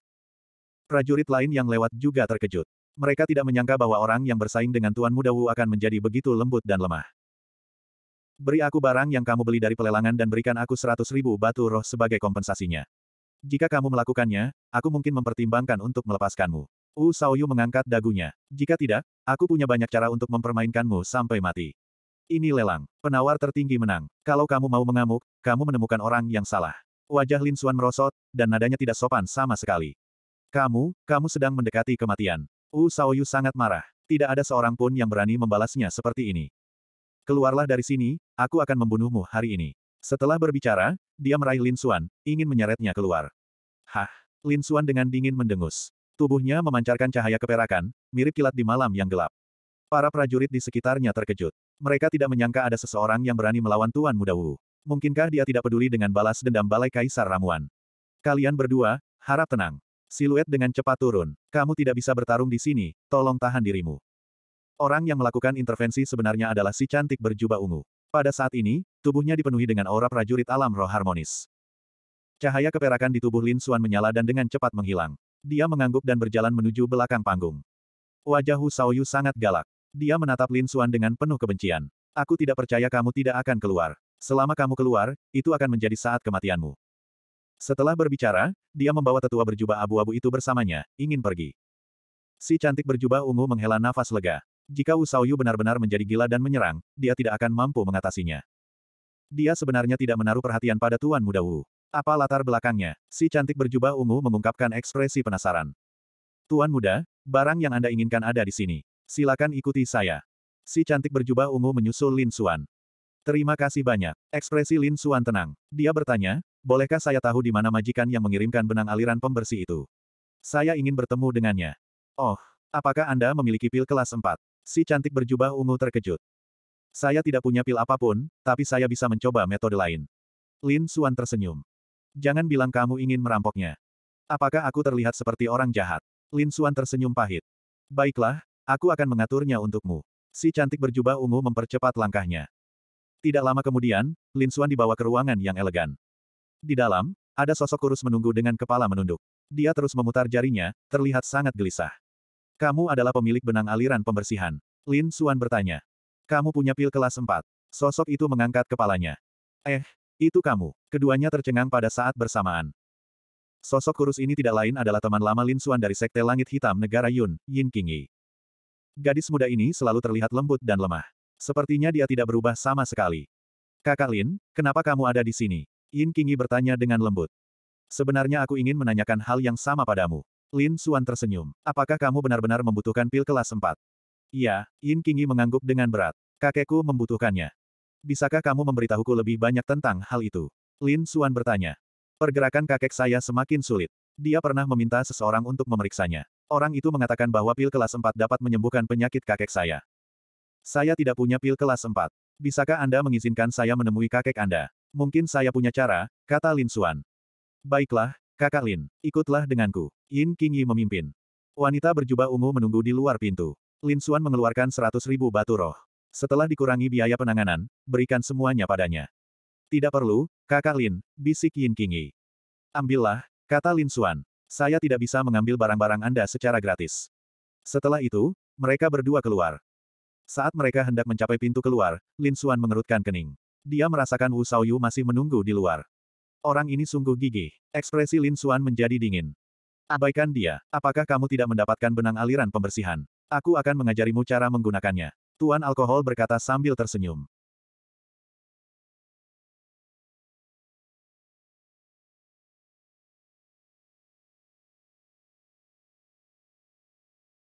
Prajurit lain yang lewat juga terkejut. Mereka tidak menyangka bahwa orang yang bersaing dengan Tuan Muda Wu akan menjadi begitu lembut dan lemah. Beri aku barang yang kamu beli dari pelelangan dan berikan aku seratus ribu batu roh sebagai kompensasinya. Jika kamu melakukannya, aku mungkin mempertimbangkan untuk melepaskanmu. Wu Yu mengangkat dagunya. Jika tidak, aku punya banyak cara untuk mempermainkanmu sampai mati. Ini lelang. Penawar tertinggi menang. Kalau kamu mau mengamuk, kamu menemukan orang yang salah. Wajah Lin Xuan merosot, dan nadanya tidak sopan sama sekali. Kamu, kamu sedang mendekati kematian. Wu Yu sangat marah. Tidak ada seorang pun yang berani membalasnya seperti ini. Keluarlah dari sini, aku akan membunuhmu hari ini. Setelah berbicara, dia meraih Lin Xuan, ingin menyeretnya keluar. Hah! Lin Xuan dengan dingin mendengus. Tubuhnya memancarkan cahaya keperakan, mirip kilat di malam yang gelap. Para prajurit di sekitarnya terkejut. Mereka tidak menyangka ada seseorang yang berani melawan Tuan Muda Wu. Mungkinkah dia tidak peduli dengan balas dendam Balai Kaisar Ramuan? Kalian berdua, harap tenang. Siluet dengan cepat turun. Kamu tidak bisa bertarung di sini, tolong tahan dirimu. Orang yang melakukan intervensi sebenarnya adalah si cantik berjubah ungu. Pada saat ini, tubuhnya dipenuhi dengan aura prajurit alam roh harmonis. Cahaya keperakan di tubuh Lin Suan menyala dan dengan cepat menghilang. Dia mengangguk dan berjalan menuju belakang panggung. Wajah Hu Yu sangat galak. Dia menatap Lin Suan dengan penuh kebencian. Aku tidak percaya kamu tidak akan keluar. Selama kamu keluar, itu akan menjadi saat kematianmu. Setelah berbicara, dia membawa tetua berjubah abu-abu itu bersamanya, ingin pergi. Si cantik berjubah ungu menghela nafas lega. Jika Wu Yu benar-benar menjadi gila dan menyerang, dia tidak akan mampu mengatasinya. Dia sebenarnya tidak menaruh perhatian pada Tuan Muda Wu. Apa latar belakangnya? Si cantik berjubah ungu mengungkapkan ekspresi penasaran. Tuan Muda, barang yang Anda inginkan ada di sini. Silakan ikuti saya. Si cantik berjubah ungu menyusul Lin Xuan. Terima kasih banyak. Ekspresi Lin Xuan tenang. Dia bertanya, bolehkah saya tahu di mana majikan yang mengirimkan benang aliran pembersih itu? Saya ingin bertemu dengannya. Oh, apakah Anda memiliki pil kelas 4? Si cantik berjubah ungu terkejut. Saya tidak punya pil apapun, tapi saya bisa mencoba metode lain. Lin Suan tersenyum. Jangan bilang kamu ingin merampoknya. Apakah aku terlihat seperti orang jahat? Lin Suan tersenyum pahit. Baiklah, aku akan mengaturnya untukmu. Si cantik berjubah ungu mempercepat langkahnya. Tidak lama kemudian, Lin Suan dibawa ke ruangan yang elegan. Di dalam, ada sosok kurus menunggu dengan kepala menunduk. Dia terus memutar jarinya, terlihat sangat gelisah. Kamu adalah pemilik benang aliran pembersihan. Lin Suan bertanya. Kamu punya pil kelas 4. Sosok itu mengangkat kepalanya. Eh, itu kamu. Keduanya tercengang pada saat bersamaan. Sosok kurus ini tidak lain adalah teman lama Lin Suan dari Sekte Langit Hitam Negara Yun, Yin Qingyi. Gadis muda ini selalu terlihat lembut dan lemah. Sepertinya dia tidak berubah sama sekali. Kakak Lin, kenapa kamu ada di sini? Yin Qingyi bertanya dengan lembut. Sebenarnya aku ingin menanyakan hal yang sama padamu. Lin Suan tersenyum. Apakah kamu benar-benar membutuhkan pil kelas 4? Iya, Yin Kingi mengangguk dengan berat. Kakekku membutuhkannya. Bisakah kamu memberitahuku lebih banyak tentang hal itu? Lin Suan bertanya. Pergerakan kakek saya semakin sulit. Dia pernah meminta seseorang untuk memeriksanya. Orang itu mengatakan bahwa pil kelas 4 dapat menyembuhkan penyakit kakek saya. Saya tidak punya pil kelas 4. Bisakah Anda mengizinkan saya menemui kakek Anda? Mungkin saya punya cara, kata Lin Suan. Baiklah, kakak Lin, ikutlah denganku. Yin Qingyi memimpin. Wanita berjubah ungu menunggu di luar pintu. Lin Xuan mengeluarkan seratus ribu batu roh. Setelah dikurangi biaya penanganan, berikan semuanya padanya. Tidak perlu, kakak Lin, bisik Yin Qingyi. Ambillah, kata Lin Xuan. Saya tidak bisa mengambil barang-barang Anda secara gratis. Setelah itu, mereka berdua keluar. Saat mereka hendak mencapai pintu keluar, Lin Xuan mengerutkan kening. Dia merasakan Wu Xiaoyu masih menunggu di luar. Orang ini sungguh gigih. Ekspresi Lin Xuan menjadi dingin. Abaikan dia. Apakah kamu tidak mendapatkan benang aliran pembersihan? Aku akan mengajarimu cara menggunakannya. Tuan alkohol berkata sambil tersenyum.